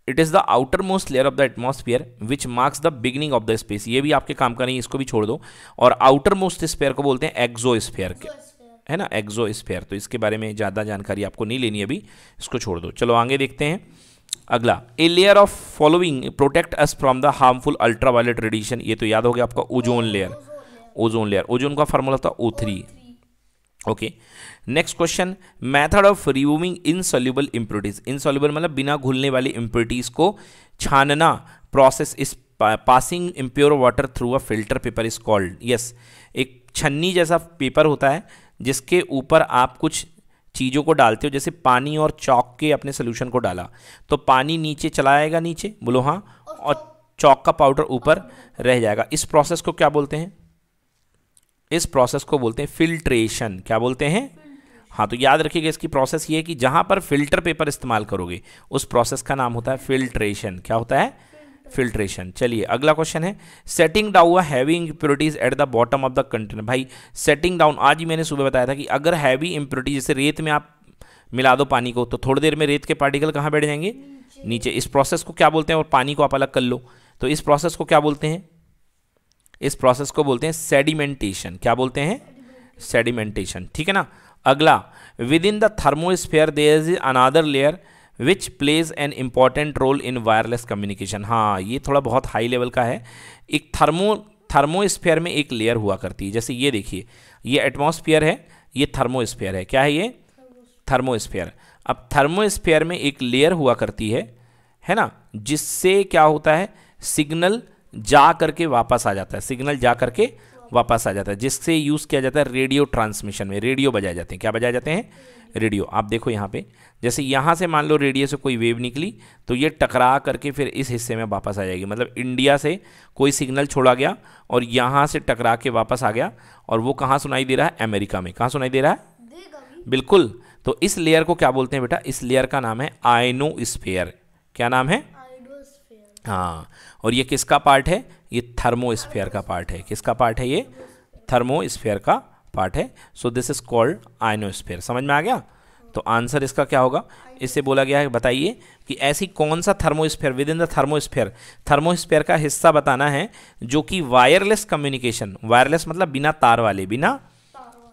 it is the outermost layer of the atmosphere which marks the beginning of the space ये भी आपके काम का नहीं इसको भी छोड़ दो और आउटर मोस्ट स्पेयर को बोलते हैं एक्जो स्पेयर के है ना एक्जो स्पेयर तो इसके बारे में ज़्यादा जानकारी आपको नहीं लेनी अभी इसको छोड़ दो चलो आगे देखते हैं अगला a layer of following protect us from the harmful ultraviolet radiation ये तो याद हो गया आपका ozone layer ozone layer ozone का फॉर्मूला था O three okay next question method of removing insoluble impurities insoluble मतलब बिना घुलने वाली इम्प्योरिटीज को छानना प्रोसेस इस passing impure water through a filter paper is called yes एक छन्नी जैसा पेपर होता है जिसके ऊपर आप कुछ चीज़ों को डालते हो जैसे पानी और चौक के अपने सोल्यूशन को डाला तो पानी नीचे चला आएगा नीचे बोलो हाँ और चौक का पाउडर ऊपर रह जाएगा इस प्रोसेस को क्या बोलते हैं इस प्रोसेस को बोलते हैं फिल्ट्रेशन क्या बोलते हैं हाँ तो याद रखिएगा इसकी प्रोसेस ये है कि जहाँ पर फिल्टर पेपर इस्तेमाल करोगे उस प्रोसेस का नाम होता है फिल्ट्रेशन क्या होता है फिल्ट्रेशन चलिए अगला क्वेश्चन है सेटिंग डाउन हुआ heavy impurities at the bottom of the container भाई सेटिंग डाउन आज ही मैंने सुबह बताया था कि अगर हैवी इंप्योरिटी जैसे रेत में आप मिला दो पानी को तो थोड़ी देर में रेत के पार्टिकल कहाँ बैठ जाएंगे नीचे इस प्रोसेस को क्या बोलते हैं और पानी को आप अलग कर लो तो इस प्रोसेस को क्या बोलते हैं इस प्रोसेस को बोलते हैं सेडिमेंटेशन क्या बोलते हैं सेडिमेंटेशन ठीक है ना अगला within the thermosphere there is another layer which plays an important role in wireless communication हाँ ये थोड़ा बहुत हाई लेवल का है एक थर्मो थर्मोस्फेयर में एक लेयर हुआ करती है जैसे ये देखिए ये एटमोस्फियर है ये थर्मोस्फेयर है क्या है ये थर्मोस्फेयर अब थर्मोस्फेयर में एक लेयर हुआ करती है है ना जिससे क्या होता है सिग्नल जा करके वापस आ जाता है सिग्नल जा करके वापस आ जाता है जिससे यूज़ किया जाता है रेडियो ट्रांसमिशन में रेडियो बजाए जाते हैं क्या बजाए जाते हैं रेडियो आप देखो यहाँ पे जैसे यहाँ से मान लो रेडियो से कोई वेव निकली तो ये टकरा करके फिर इस हिस्से में वापस आ जाएगी मतलब इंडिया से कोई सिग्नल छोड़ा गया और यहाँ से टकरा के वापस आ गया और वो कहाँ सुनाई दे रहा है अमेरिका में कहाँ सुनाई दे रहा है बिल्कुल तो इस लेयर को क्या बोलते हैं बेटा इस लेयर का नाम है आयनो क्या नाम है हाँ और ये किसका पार्ट है ये थर्मोस्फेयर का पार्ट है किसका पार्ट है ये थर्मोस्फेयर का पार्ट है so this is called ionosphere समझ में आ गया तो आंसर इसका क्या होगा इससे बोला गया है बताइए कि ऐसी कौन सा thermosphere within the thermosphere thermosphere का हिस्सा बताना है जो कि वायरलेस कम्युनिकेशन वायरलेस मतलब बिना तार वाले बिना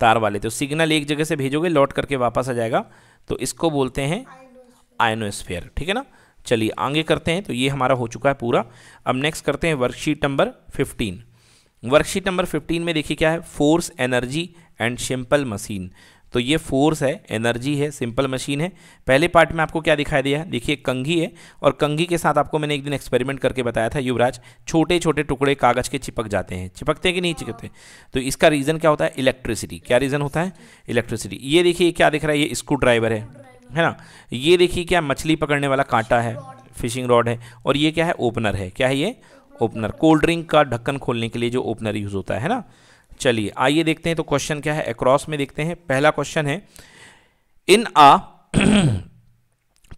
तार वाले तो सिग्नल एक जगह से भेजोगे लौट करके वापस आ जाएगा तो इसको बोलते हैं आयनोस्फेयर ठीक है ना चलिए आगे करते हैं तो ये हमारा हो चुका है पूरा अब नेक्स्ट करते हैं worksheet number fifteen worksheet number fifteen में देखिए क्या है force energy and simple machine तो ये फोर्स है एनर्जी है सिंपल मशीन है पहले पार्ट में आपको क्या दिखाई दिया है देखिए कंघी है और कंघी के साथ आपको मैंने एक दिन एक्सपेरिमेंट करके बताया था युवराज छोटे छोटे टुकड़े कागज़ के चिपक जाते हैं चिपकते हैं कि नहीं चिपकते तो इसका रीज़न क्या होता है इलेक्ट्रिसिटी क्या रीज़न होता है इलेक्ट्रिसिटी ये देखिए क्या दिख रहा है ये स्क्रू ड्राइवर है है ना ये देखिए क्या मछली पकड़ने वाला कांटा है फिशिंग रॉड है और ये क्या है ओपनर है क्या है ये ओपनर कोल्ड ड्रिंक का ढक्कन खोलने के लिए जो ओपनर यूज़ होता है ना चलिए आइए देखते हैं तो क्वेश्चन क्या है अक्रॉस में देखते हैं पहला क्वेश्चन है in a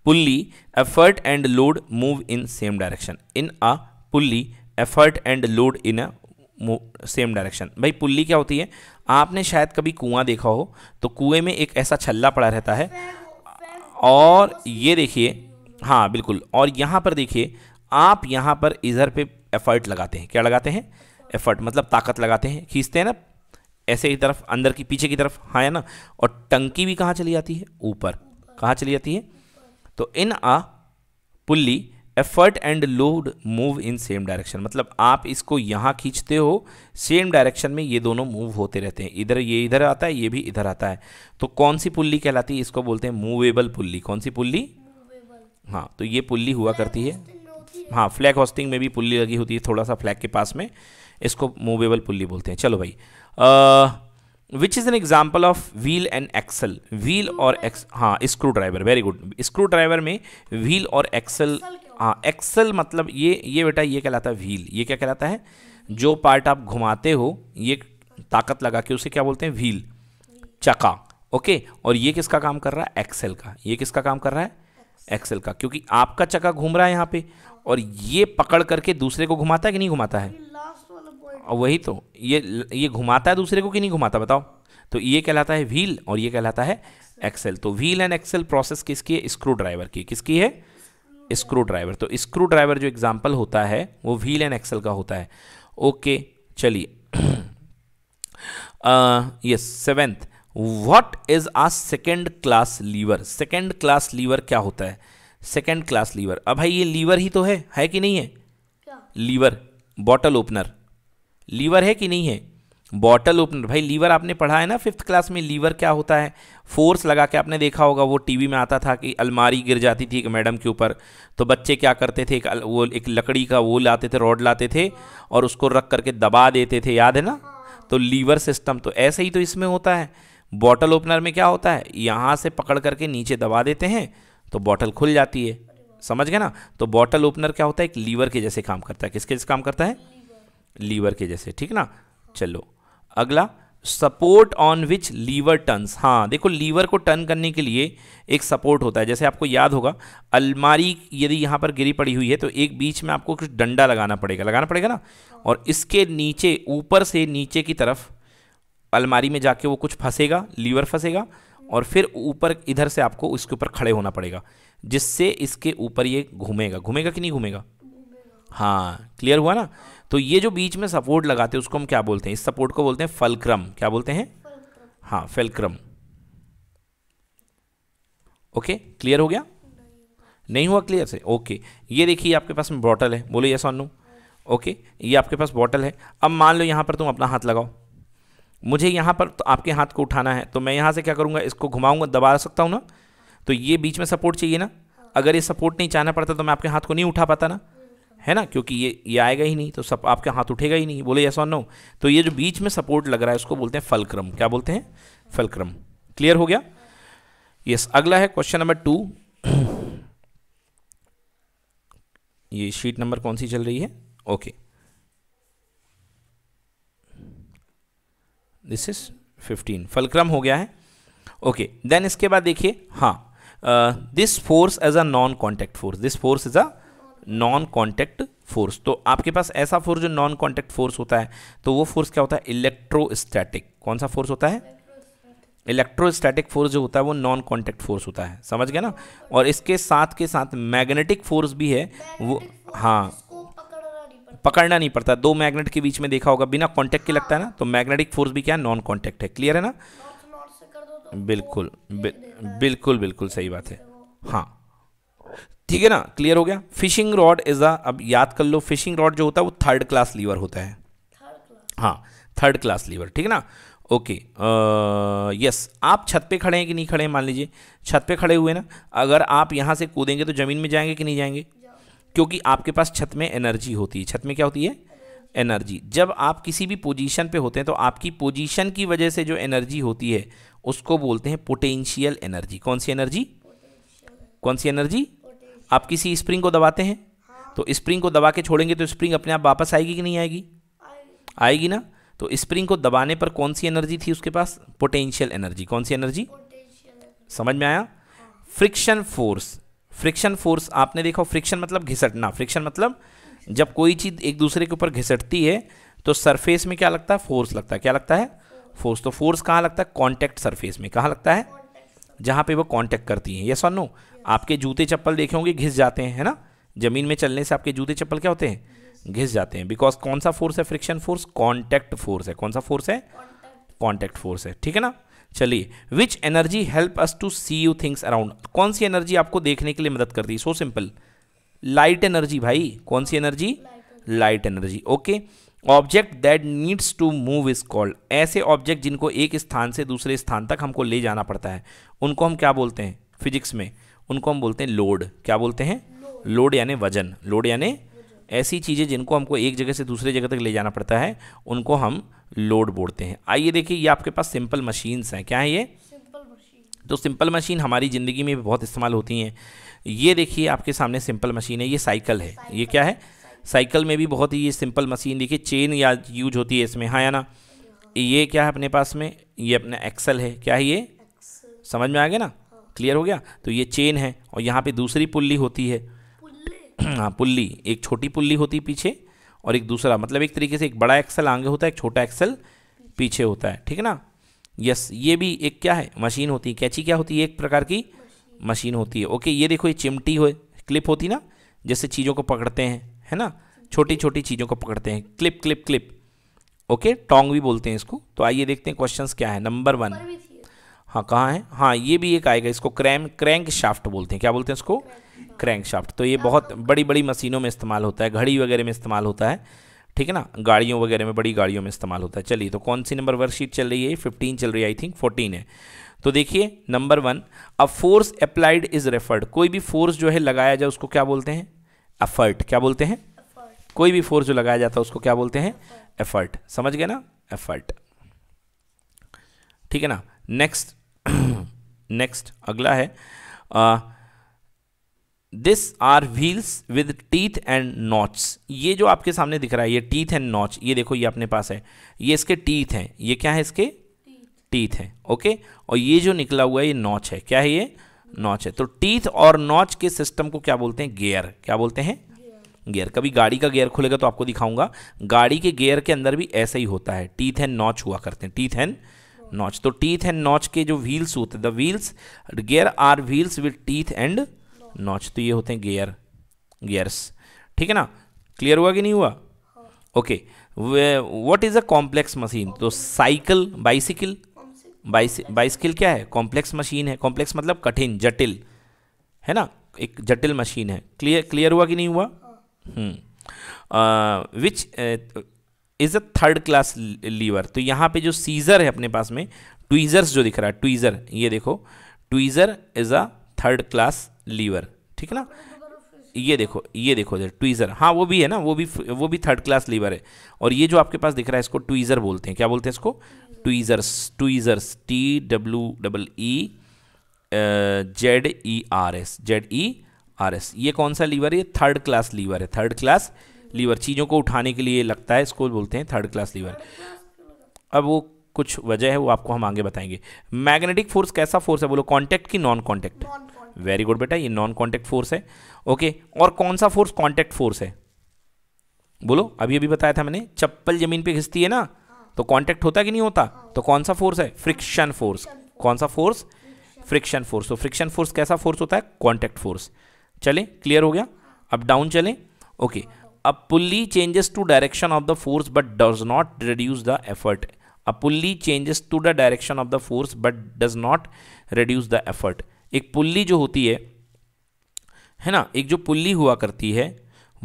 pulley effort and load move in same direction in a pulley effort and load in a same direction भाई पुल्ली क्या होती है आपने शायद कभी कुआं देखा हो तो कुएं में एक ऐसा छल्ला पड़ा रहता है और ये देखिए हाँ बिल्कुल और यहाँ पर देखिए आप यहाँ पर इधर पे एफर्ट लगाते हैं क्या लगाते हैं एफर्ट मतलब ताकत लगाते हैं खींचते हैं ना ऐसे की तरफ अंदर की पीछे की तरफ हाँ है ना और टंकी भी कहाँ चली जाती है ऊपर कहाँ चली जाती है तो in a pulley effort and load move in same direction मतलब आप इसको यहाँ खींचते हो सेम डायरेक्शन में ये दोनों मूव होते रहते हैं इधर ये इधर आता है ये भी इधर आता है तो कौन सी पुल्ली कहलाती है इसको बोलते हैं मूवेबल पुल्ली कौन सी पुल्ली हाँ तो ये पुल्ली हुआ करती है हाँ फ्लैग होस्टिंग में भी पुल्ली लगी होती है थोड़ा सा फ्लैग के पास में इसको मूवेबल पुल्ली बोलते हैं चलो भाई which is an example of wheel and axle wheel और एक्स हाँ screwdriver very good screwdriver में व्हील और एक्सल हाँ एक्सल मतलब ये ये बेटा ये कहलाता है व्हील ये क्या कहलाता है जो पार्ट आप घुमाते हो ये ताकत लगा के उसे क्या बोलते हैं व्हील चका ओके और ये किसका काम कर रहा है एक्सेल का ये किसका काम कर रहा है एक्सेल का क्योंकि आपका चका घूम रहा है यहाँ पे और ये पकड़ करके दूसरे को घुमाता है कि नहीं घुमाता है और वही तो ये ये घुमाता है दूसरे को कि नहीं घुमाता बताओ तो ये कहलाता है व्हील और ये कहलाता है एक्सेल तो व्हील एंड एक्सेल प्रोसेस किसकी है स्क्रू ड्राइवर की किसकी है स्क्रू ड्राइवर तो स्क्रू ड्राइवर जो एग्जाम्पल होता है वो व्हील एंड एक्सल का होता है ओके चलिए yes seventh what is a second class lever second class lever क्या होता है सेकेंड क्लास लीवर अब भाई ये लीवर ही तो है है कि नहीं है लीवर बॉटल ओपनर लीवर है कि नहीं है बॉटल ओपनर भाई लीवर आपने पढ़ा है ना फिफ्थ क्लास में लीवर क्या होता है फोर्स लगा के आपने देखा होगा वो टीवी में आता था कि अलमारी गिर जाती थी एक मैडम के ऊपर तो बच्चे क्या करते थे एक वो एक लकड़ी का वो लाते थे रॉड लाते थे और उसको रख करके दबा देते थे याद है ना तो लीवर सिस्टम तो ऐसे ही तो इसमें होता है बॉटल ओपनर में क्या होता है यहाँ से पकड़ करके नीचे दबा देते हैं तो बॉटल खुल जाती है समझ गए ना तो बॉटल ओपनर क्या होता है एक लीवर के जैसे काम करता है किसके जैसे काम करता है लीवर के जैसे ठीक ना चलो अगला support on which lever turns हाँ देखो लीवर को टर्न करने के लिए एक सपोर्ट होता है जैसे आपको याद होगा अलमारी यदि यहाँ पर गिरी पड़ी हुई है तो एक बीच में आपको कुछ डंडा लगाना पड़ेगा लगाना पड़ेगा ना और इसके नीचे ऊपर से नीचे की तरफ अलमारी में जाके वो कुछ फंसेगा लीवर फंसेगा और फिर ऊपर इधर से आपको उसके ऊपर खड़े होना पड़ेगा जिससे इसके ऊपर ये घूमेगा घूमेगा कि नहीं घूमेगा हाँ क्लियर हुआ ना तो ये जो बीच में सपोर्ट लगाते हैं उसको हम क्या बोलते हैं इस सपोर्ट को बोलते हैं फलक्रम क्या बोलते हैं हाँ फलक्रम ओके क्लियर हो गया नहीं हुआ क्लियर से ओके ये देखिए आपके पास में बॉटल है बोलो ये सोनू ओके ये आपके पास बॉटल है अब मान लो यहाँ पर तुम अपना हाथ लगाओ मुझे यहाँ पर तो आपके हाथ को उठाना है तो मैं यहाँ से क्या करूँगा इसको घुमाऊँगा दबा सकता हूँ ना तो ये बीच में सपोर्ट चाहिए ना हाँ। अगर ये सपोर्ट नहीं चाहना पड़ता तो मैं आपके हाथ को नहीं उठा पाता ना है ना क्योंकि ये ये आएगा ही नहीं तो सब आपके हाथ उठेगा ही नहीं बोले यस और नो तो ये जो बीच में सपोर्ट लग रहा है उसको बोलते हैं फलक्रम क्या बोलते हैं फलक्रम क्लियर हो गया यस अगला है क्वेश्चन नंबर टू ये शीट नंबर कौन सी चल रही है okay this is fifteen fulcrum हो गया है ओके देन इसके बाद देखिए हाँ this force as a non contact force this force is a non contact force तो आपके पास ऐसा फोर्स जो नॉन कॉन्टैक्ट फोर्स होता है तो वो फोर्स क्या होता है इलेक्ट्रोस्टैटिक कौन सा फोर्स होता है इलेक्ट्रोस्टैटिक फोर्स जो होता है वो नॉन कॉन्टैक्ट फोर्स होता है समझ गए ना और इसके साथ के साथ मैग्नेटिक फोर्स भी है वो हाँ पकड़ना नहीं पड़ता दो मैग्नेट के बीच में देखा होगा बिना कॉन्टैक्ट के लगता है ना हाँ। तो मैग्नेटिक फोर्स भी क्या है नॉन कॉन्टैक्ट है क्लियर है ना तो बिल्कुल बिल्कुल बिल्कुल सही बात है तो हाँ ठीक है ना क्लियर हो गया फिशिंग रॉड इज अ अब याद कर लो फिशिंग रॉड जो होता है वो थर्ड क्लास लीवर होता है हाँ थर्ड क्लास लीवर ठीक है ना ओके यस आप छत पे खड़े हैं कि नहीं खड़े हैं मान लीजिए छत पे खड़े हुए ना अगर आप यहाँ से कूदेंगे तो ज़मीन में जाएंगे कि नहीं जाएंगे क्योंकि आपके पास छत में एनर्जी होती है छत में क्या होती है एनर्जी जब आप किसी भी पोजीशन पे होते हैं तो आपकी पोजीशन की वजह से जो एनर्जी होती है उसको बोलते हैं पोटेंशियल एनर्जी कौन सी एनर्जी कौन सी एनर्जी आप किसी स्प्रिंग को दबाते हैं हाँ। तो स्प्रिंग को दबा के छोड़ेंगे तो स्प्रिंग अपने आप वापस आएगी कि नहीं आएगी आएगी ना तो स्प्रिंग को दबाने पर कौन सी एनर्जी थी उसके पास पोटेंशियल एनर्जी कौन सी एनर्जी समझ में आया हाँ। फ्रिक्शन फोर्स फ्रिक्शन फोर्स आपने देखा फ्रिक्शन मतलब घिसटना फ्रिक्शन मतलब जब कोई चीज़ एक दूसरे के ऊपर घिसटती है तो सरफेस में क्या लगता है फोर्स लगता है क्या लगता है फोर्स तो फोर्स कहाँ लगता है कॉन्टैक्ट सरफेस में कहाँ लगता है जहाँ पे वो कॉन्टैक्ट करती हैं यस और नो आपके जूते चप्पल देखे होंगे घिस जाते हैं है ना ज़मीन में चलने से आपके जूते चप्पल क्या होते हैं घिस जाते हैं बिकॉज कौन सा फोर्स है फ्रिक्शन फोर्स कॉन्टैक्ट फोर्स है कौन सा फोर्स है कॉन्टैक्ट फोर्स है ठीक है ना चलिए which energy help us to see you things around कौन सी एनर्जी आपको देखने के लिए मदद करती है सो सिंपल लाइट एनर्जी भाई कौन सी energy light energy okay object that needs to move is called ऐसे ऑब्जेक्ट जिनको एक स्थान से दूसरे स्थान तक हमको ले जाना पड़ता है उनको हम क्या बोलते हैं फिजिक्स में उनको हम बोलते हैं लोड क्या बोलते हैं लोड यानी वजन लोड यानी ऐसी चीज़ें जिनको हमको एक जगह से दूसरे जगह तक ले जाना पड़ता है उनको हम लोड बोलते हैं आइए देखिए ये आपके पास सिंपल मशीन्स हैं क्या है ये तो सिंपल मशीन हमारी ज़िंदगी में भी बहुत इस्तेमाल होती हैं ये देखिए आपके सामने सिंपल मशीन है ये साइकिल है ये क्या है साइकिल में भी बहुत ही ये सिंपल मशीन देखिए चेन या यूज होती है इसमें हाँ या ना ये क्या है अपने पास में ये अपना एक्सल है क्या है ये समझ में आ गया ना क्लियर हो गया तो ये चेन है और यहाँ पे दूसरी पुल्ली होती है हाँ पुल्ली एक छोटी पुल्ली होती है पीछे और एक दूसरा मतलब एक तरीके से एक बड़ा एक्सल आगे होता है एक छोटा एक्सल पीछे होता है ठीक है ना यस ये भी एक क्या है मशीन होती है कैची क्या होती है एक प्रकार की मशीन होती है ओके ये देखो ये चिमटी हो क्लिप होती ना जैसे चीज़ों को पकड़ते हैं है ना छोटी छोटी चीज़ों को पकड़ते हैं clip clip clip okay tong भी बोलते हैं इसको तो आइए देखते हैं क्वेश्चंस क्या है नंबर वन हाँ कहाँ है हाँ ये भी एक आएगा इसको क्रैम क्रैंक शाफ्ट बोलते हैं क्या बोलते हैं इसको क्रैंक शाफ्ट तो ये हाँ, बहुत हाँ। बड़ी बड़ी मशीनों में इस्तेमाल होता है घड़ी वगैरह में इस्तेमाल होता है ठीक है ना गाड़ियों वगैरह में बड़ी गाड़ियों में इस्तेमाल होता है चलिए तो कौन सी नंबर वर्कशीट चल रही है फिफ्टीन चल रही है आई थिंक फोर्टीन है तो देखिए number one a force applied is referred कोई भी फोर्स जो है लगाया जाए उसको क्या बोलते हैं एफर्ट क्या बोलते हैं कोई भी फोर्स जो लगाया जाता है उसको क्या बोलते हैं एफर्ट समझ गए ना एफर्ट ठीक है ना नेक्स्ट नेक्स्ट अगला है this are wheels with teeth and notches ये जो आपके सामने दिख रहा है ये टीथ एंड नॉच ये देखो ये अपने पास है ये इसके टीथ हैं ये क्या है इसके टीथ है ओके और ये जो निकला हुआ है ये नॉच है क्या है ये नॉच है तो टीथ और नॉच के सिस्टम को क्या बोलते हैं गेयर क्या बोलते हैं गेयर कभी गाड़ी का गेयर खुलेगा तो आपको दिखाऊंगा गाड़ी के गेयर के अंदर भी ऐसा ही होता है टीथ एंड नॉच हुआ करते हैं टीथ एंड नॉच तो टीथ एंड नॉच के जो व्हील्स होते हैं the wheels gear are wheels with teeth and notch तो ये होते हैं गेयर गेयर्स ठीक है ना क्लियर हुआ कि नहीं हुआ okay what is a complex machine तो साइकिल बाइसिकल बाइसिकल क्या है कॉम्प्लेक्स मशीन है कॉम्प्लेक्स मतलब कठिन जटिल है ना एक जटिल मशीन है क्लियर क्लियर हुआ कि नहीं हुआ हाँ। Hmm which uh, is a third class lever तो यहाँ पे जो सीजर है अपने पास में ट्वीजर्स जो दिख रहा है ट्वीजर ये देखो tweezer is a third class lever ठीक है ना ये देखो ये देखो इधर ट्वीज़र हाँ वो भी है ना वो भी वो भी थर्ड क्लास लीवर है और ये जो आपके पास दिख रहा है इसको ट्वीज़र बोलते हैं क्या बोलते हैं इसको tweezers tweezers T W double E Z E R S Z E R S ये कौन सा लीवर है थर्ड क्लास लीवर है थर्ड क्लास लीवर चीज़ों को उठाने के लिए लगता है इसको बोलते हैं थर्ड क्लास लीवर अब वो कुछ वजह है वो आपको हम आगे बताएंगे मैग्नेटिक फोर्स कैसा फोर्स है बोलो कॉन्टैक्ट की नॉन कॉन्टैक्ट वेरी गुड बेटा ये नॉन कॉन्टैक्ट फोर्स है ओके और कौन सा फोर्स कॉन्टैक्ट फोर्स है बोलो अभी अभी बताया था मैंने चप्पल जमीन पे घिसती है ना तो कॉन्टैक्ट होता कि नहीं होता तो कौन सा फोर्स है फ्रिक्शन फोर्स कौन सा फोर्स फ्रिक्शन फोर्स तो फ्रिक्शन फोर्स कैसा फोर्स होता है कॉन्टैक्ट फोर्स चले क्लियर हो गया अब डाउन चले okay okay. A pulley changes to direction of the force but does not reduce the effort a pulley changes to the direction of the force but does not reduce the effort एक pulley जो होती है है ना एक जो pulley हुआ करती है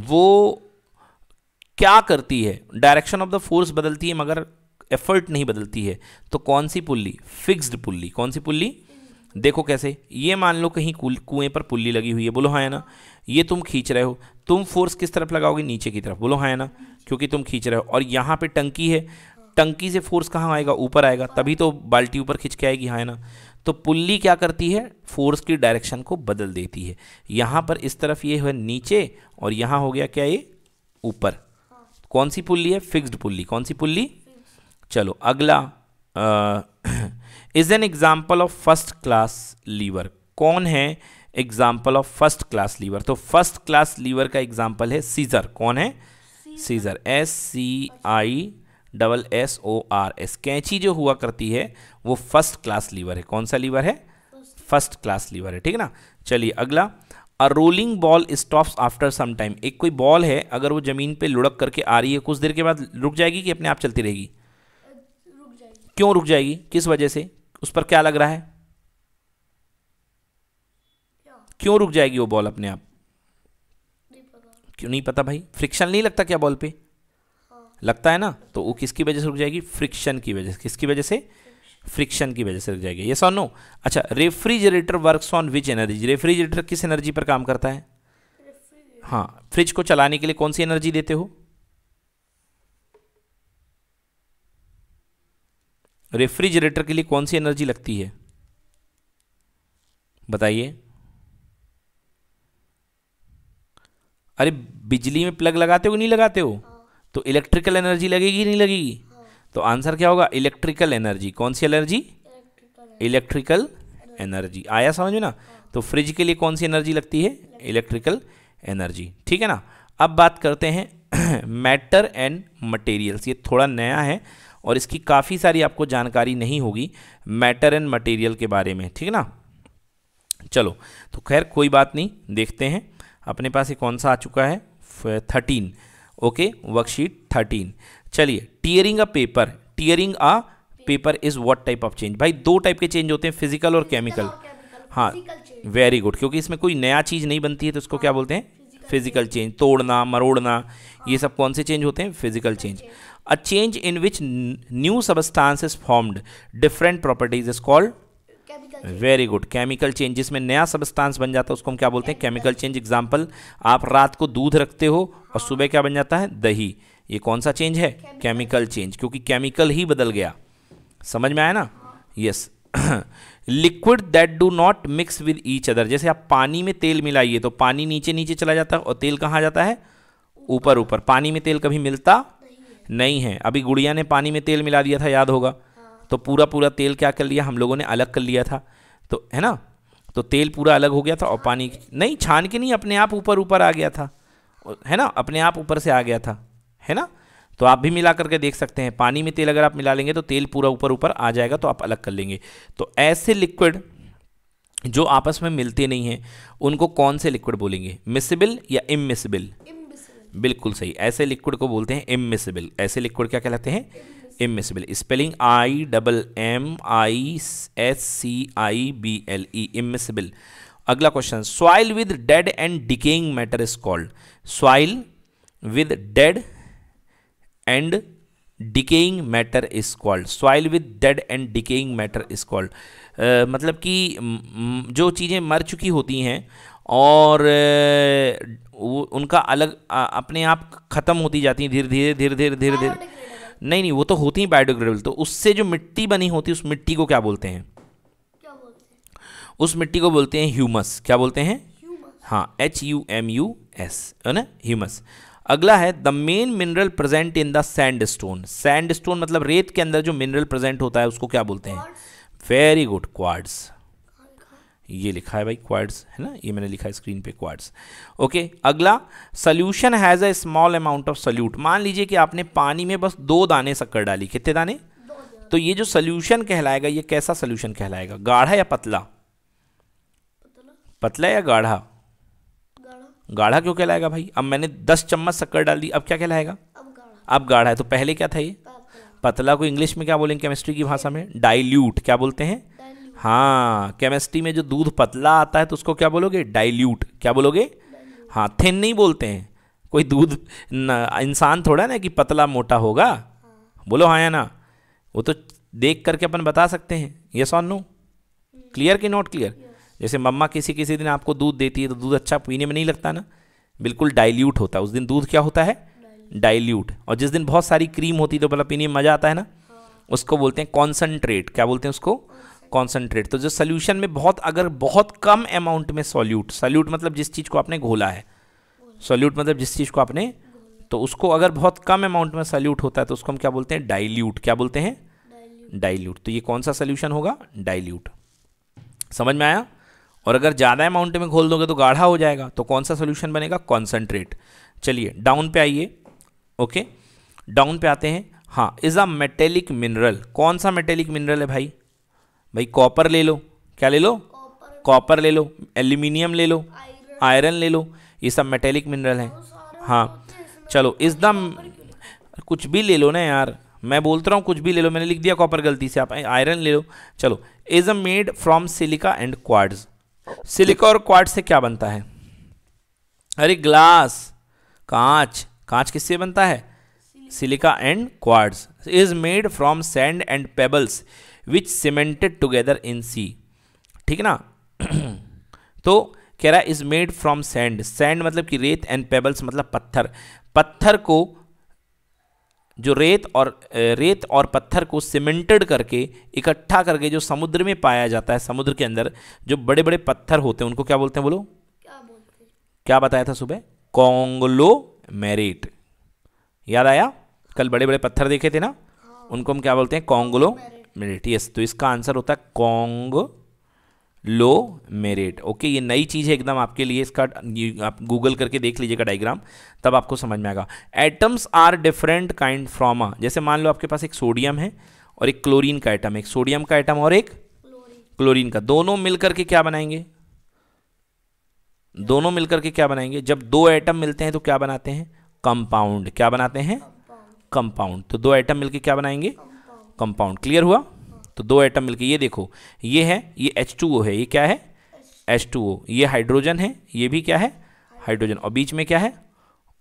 वो क्या करती है डायरेक्शन ऑफ द फोर्स बदलती है मगर एफर्ट नहीं बदलती है तो कौन सी पुल्ली फिक्स्ड पुल्ली कौन सी पुल्ली देखो कैसे ये मान लो कहीं कुएं पर पुल्ली लगी हुई है बोलो हाँ ना ये तुम खींच रहे हो तुम फोर्स किस तरफ लगाओगे नीचे की तरफ बोलो हाँ है ना क्योंकि तुम खींच रहे हो और यहाँ पे टंकी है टंकी से फोर्स कहाँ आएगा ऊपर आएगा तभी तो बाल्टी ऊपर खींच के आएगी हाँ है ना तो पुल्ली क्या करती है फोर्स की डायरेक्शन को बदल देती है यहाँ पर इस तरफ ये है नीचे और यहाँ हो गया क्या ये ऊपर कौन सी पुल्ली है फिक्स्ड पुल्ली कौन सी पुल्ली चलो अगला is an example of first class lever कौन है example of first class lever तो फर्स्ट क्लास लीवर का एग्जाम्पल है सीजर कौन है scissor S C I double S O R S कैंची जो हुआ करती है वो फर्स्ट क्लास लीवर है कौन सा लीवर है फर्स्ट क्लास लीवर है ठीक ना चलिए अगला a rolling ball stops after some time एक कोई बॉल है अगर वो ज़मीन पे लुढ़क करके आ रही है कुछ देर के बाद रुक जाएगी कि अपने आप चलती रहेगी क्यों रुक जाएगी किस वजह से उस पर क्या लग रहा है क्यों रुक जाएगी वो बॉल अपने आप क्यों नहीं पता भाई फ्रिक्शन नहीं लगता क्या बॉल पे हाँ। लगता है ना तो वो किसकी वजह से रुक जाएगी फ्रिक्शन की वजह से किसकी वजह से फ्रिक्शन की वजह से रुक जाएगी ये सोनो नो अच्छा refrigerator work on which energy refrigerator किस एनर्जी पर काम करता है हाँ फ्रिज को चलाने के लिए कौन सी एनर्जी देते हो रेफ्रिजरेटर के लिए कौन सी एनर्जी लगती है बताइए अरे बिजली में प्लग लगाते हो कि नहीं लगाते हो हाँ। तो इलेक्ट्रिकल एनर्जी लगेगी नहीं लगेगी हाँ। तो आंसर क्या होगा इलेक्ट्रिकल एनर्जी कौन सी एनर्जी इलेक्ट्रिकल एनर्जी आया समझ में ना हाँ। तो फ्रिज के लिए कौन सी एनर्जी लगती है इलेक्ट्रिकल एनर्जी ठीक है ना अब बात करते हैं मैटर एंड मटेरियल्स ये थोड़ा नया है और इसकी काफ़ी सारी आपको जानकारी नहीं होगी मैटर एंड मटेरियल के बारे में ठीक है ना चलो तो खैर कोई बात नहीं देखते हैं अपने पास ये कौन सा आ चुका है थर्टीन ओके वर्कशीट थर्टीन चलिए tearing a paper tearing a paper is what type of change भाई दो टाइप के चेंज होते हैं फिजिकल और केमिकल हाँ वेरी गुड क्योंकि इसमें कोई नया चीज़ नहीं बनती है तो उसको क्या हाँ, बोलते हैं फिजिकल चेंज तोड़ना मरोड़ना हाँ. ये सब कौन से चेंज होते हैं physical change a change in which new substance is formed different properties is called very good chemical change जिसमें नया सबस्टांस बन जाता है उसको हम क्या बोलते हैं केमिकल चेंज एग्जाम्पल आप रात को दूध रखते हो और सुबह क्या बन जाता है दही ये कौन सा चेंज है केमिकल चेंज क्योंकि केमिकल ही बदल गया समझ में आया ना yes liquid that do not mix with each other जैसे आप पानी में तेल मिलाइए तो पानी नीचे नीचे चला जाता है और तेल कहाँ जाता है ऊपर ऊपर पानी में तेल कभी मिलता नहीं है अभी गुड़िया ने पानी में तेल मिला दिया था याद होगा हाँ। तो पूरा पूरा तेल क्या कर लिया हम लोगों ने अलग कर लिया था तो है ना तो तेल पूरा अलग हो गया था और पानी नहीं छान के नहीं अपने आप ऊपर ऊपर आ गया था है ना अपने आप ऊपर से आ गया था है ना तो आप भी मिला करके देख सकते हैं पानी में तेल अगर आप मिला लेंगे तो तेल पूरा ऊपर ऊपर आ जाएगा तो आप अलग कर लेंगे तो ऐसे लिक्विड जो आपस में मिलते नहीं हैं उनको कौन से लिक्विड बोलेंगे मिसिबल या इमिसिबल बिल्कुल सही ऐसे लिक्विड को बोलते हैं इमिसिबल ऐसे लिक्विड क्या कहलाते हैं immiscible spelling I double M I S C I B L E immiscible अगला question soil with dead and decaying matter is called soil with dead and decaying matter is called soil with dead and decaying matter is called मतलब कि जो चीज़ें मर चुकी होती हैं और वो उनका अलग अपने आप ख़त्म होती जाती हैं धीरे धीरे धीरे धीरे धीरे धीरे हाँ, नहीं नहीं वो तो होती ही बायोडिग्रेडेबल तो उससे जो मिट्टी बनी होती है उस मिट्टी को क्या बोलते हैं उस मिट्टी को बोलते हैं ह्यूमस क्या बोलते हैं हाँ H U M U S है ना ह्यूमस अगला है the main mineral present in the sandstone sandstone मतलब रेत के अंदर जो मिनरल प्रेजेंट होता है उसको क्या बोलते हैं वेरी गुड क्वार्ड्स ये लिखा है भाई क्वाड्स है ना ये मैंने लिखा है स्क्रीन पे क्वाड्स ओके अगला solution has a small amount of solute मान लीजिए कि आपने पानी में बस दो दाने शक्कर डाली कितने दाने तो ये जो सोल्यूशन कहलाएगा ये कैसा सोल्यूशन कहलाएगा गाढ़ा या पतला पतला, पतला या गाढ़ा गाढ़ा क्यों कहलाएगा भाई अब मैंने दस चम्मच शक्कर डाल दी अब क्या कहलाएगा अब गाढ़ा है तो पहले क्या था ये पतला को इंग्लिश में क्या बोलेंगे केमिस्ट्री की भाषा में डाइल्यूट क्या बोलते हैं हाँ केमिस्ट्री में जो दूध पतला आता है तो उसको क्या बोलोगे डाइल्यूट क्या बोलोगे हाँ थिन नहीं बोलते हैं कोई दूध इंसान थोड़ा ना कि पतला मोटा होगा बोलो हाँ या ना वो तो देख करके अपन बता सकते हैं ये और नो क्लियर कि नॉट क्लियर जैसे मम्मा किसी किसी दिन आपको दूध देती है तो दूध अच्छा पीने में नहीं लगता ना बिल्कुल डाइल्यूट होता है उस दिन दूध क्या होता है डाइल्यूट और जिस दिन बहुत सारी क्रीम होती है तो मतलब पीने में मज़ा आता है ना उसको बोलते हैं कॉन्सनट्रेट क्या बोलते हैं उसको कॉन्सेंट्रेट तो जो सोल्यूशन में बहुत अगर बहुत कम अमाउंट में सॉल्यूट सोल्यूट मतलब जिस चीज़ को आपने घोला है सोल्यूट मतलब जिस चीज़ को आपने तो उसको अगर बहुत कम अमाउंट में सोल्यूट होता है तो उसको हम क्या बोलते हैं डाइल्यूट क्या बोलते हैं डाइल्यूट तो ये कौन सा सोल्यूशन होगा डाइल्यूट समझ में आया और अगर ज़्यादा अमाउंट में घोल दोगे तो गाढ़ा हो जाएगा तो कौन सा सोल्यूशन बनेगा कॉन्सेंट्रेट चलिए डाउन पे आइए ओके डाउन पे आते हैं हाँ इज़ अ मेटेलिक मिनरल कौन सा मेटेलिक मिनरल है भाई भाई कॉपर ले लो क्या ले लो कॉपर ले लो एल्यूमिनियम ले लो आयरन ले लो ये सब मेटेलिक मिनरल हैं हाँ चलो इस दम कुछ भी ले लो ना यार मैं बोलता रहा हूँ कुछ भी ले लो मैंने लिख दिया कॉपर गलती से आप आयरन ले लो चलो is a made from silica and quartz silica और क्वाड से क्या बनता है अरे ग्लास कांच कांच किससे बनता है silica and quartz is made from sand and pebbles which cemented together in सी ठीक है ना तो कह रहा है is made from sand sand मतलब कि रेत एंड पेबल्स मतलब पत्थर पत्थर को जो रेत और रेत और पत्थर को सीमेंटेड करके इकट्ठा करके जो समुद्र में पाया जाता है समुद्र के अंदर जो बड़े बड़े पत्थर होते हैं उनको क्या बोलते हैं बोलो क्या बोलते क्या बताया था सुबह कॉन्गलो मैरेट याद आया कल बड़े बड़े पत्थर देखे थे ना हाँ। उनको हम क्या बोलते हैं कॉन्गलो मेरिट यस तो इसका आंसर होता है कॉन्ग लो मेरिट ओके ये नई चीज़ है एकदम आपके लिए इसका आप गूगल करके देख लीजिएगा डायग्राम तब आपको समझ में आएगा atoms are different kind from a जैसे मान लो आपके पास एक सोडियम है और एक क्लोरीन का आइटम एक सोडियम का आइटम और एक क्लोरीन का दोनों मिलकर के क्या बनाएंगे दोनों मिलकर के क्या बनाएंगे जब दो आइटम मिलते हैं तो क्या बनाते हैं कंपाउंड क्या बनाते हैं कंपाउंड तो दो आइटम मिलकर क्या बनाएंगे Compound. कंपाउंड क्लियर हुआ तो दो एटम मिलके ये देखो ये है ये एच टू ओ है ये क्या है एच टू ओ ये हाइड्रोजन है ये भी क्या है हाइड्रोजन और बीच में क्या है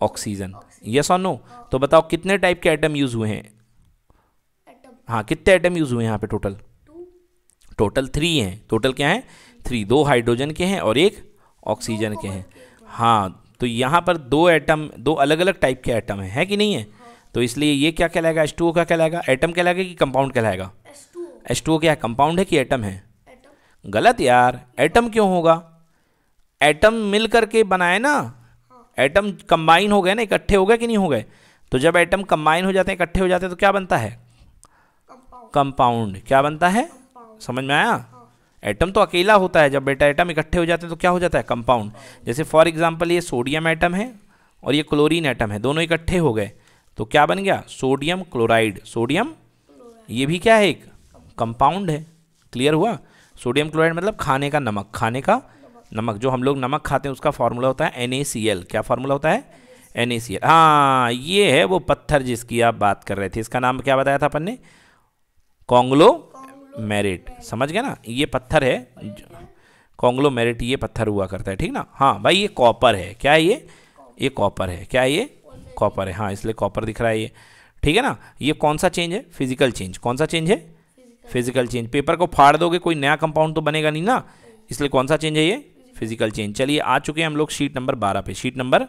ऑक्सीजन यस और नो तो बताओ कितने टाइप के आइटम यूज हुए हैं हाँ कितने आइटम यूज हुए हैं यहाँ पे टोटल टोटल थ्री हैं टोटल क्या हैं थ्री दो हाइड्रोजन के हैं और एक ऑक्सीजन के हैं हाँ तो यहाँ पर दो एटम दो अलग अलग टाइप के एटम हैं है कि नहीं है तो इसलिए ये क्या कहलाएगा एस टू का कहलाएगा एटम कहलाएगा कि कंपाउंड कहलाएगा एस टू क्या है कंपाउंड है कि एटम है गलत यार एटम क्यों होगा एटम मिल करके बनाए ना एटम हाँ। कंबाइन हो गए ना इकट्ठे हो गए कि नहीं हो गए तो जब एटम कंबाइन हो जाते हैं इकट्ठे हो जाते हैं तो क्या बनता है कंपाउंड क्या बनता है समझ में आया एटम हाँ। तो अकेला होता है जब बेटा एटम इकट्ठे हो जाते हैं तो क्या हो जाता है कंपाउंड जैसे फॉर एग्जाम्पल ये सोडियम एटम है और ये क्लोरीन एटम है दोनों इकट्ठे हो गए तो क्या बन गया सोडियम क्लोराइड सोडियम ये भी क्या है एक कंपाउंड है क्लियर हुआ सोडियम क्लोराइड मतलब खाने का नमक खाने का नमक जो हम लोग नमक खाते हैं उसका फॉर्मूला होता है एन क्या फार्मूला होता है एन हाँ ये है वो पत्थर जिसकी आप बात कर रहे थे इसका नाम क्या बताया था अपन ने कॉन्ग्लो मैरिट समझ गया ना ये पत्थर है कॉन्गलो मैरिट ये पत्थर हुआ करता है ठीक ना हाँ भाई ये कॉपर है क्या है ये ये कॉपर है क्या है ये कॉपर है हाँ इसलिए कॉपर दिख रहा है ये ठीक है ना ये कौन सा चेंज है फिजिकल चेंज कौन सा चेंज है फिजिकल चेंज पेपर को फाड़ दोगे कोई नया कंपाउंड तो बनेगा नहीं ना इसलिए कौन सा चेंज है ये फिजिकल चेंज चलिए आ चुके हैं हम लोग शीट नंबर बारह पे शीट नंबर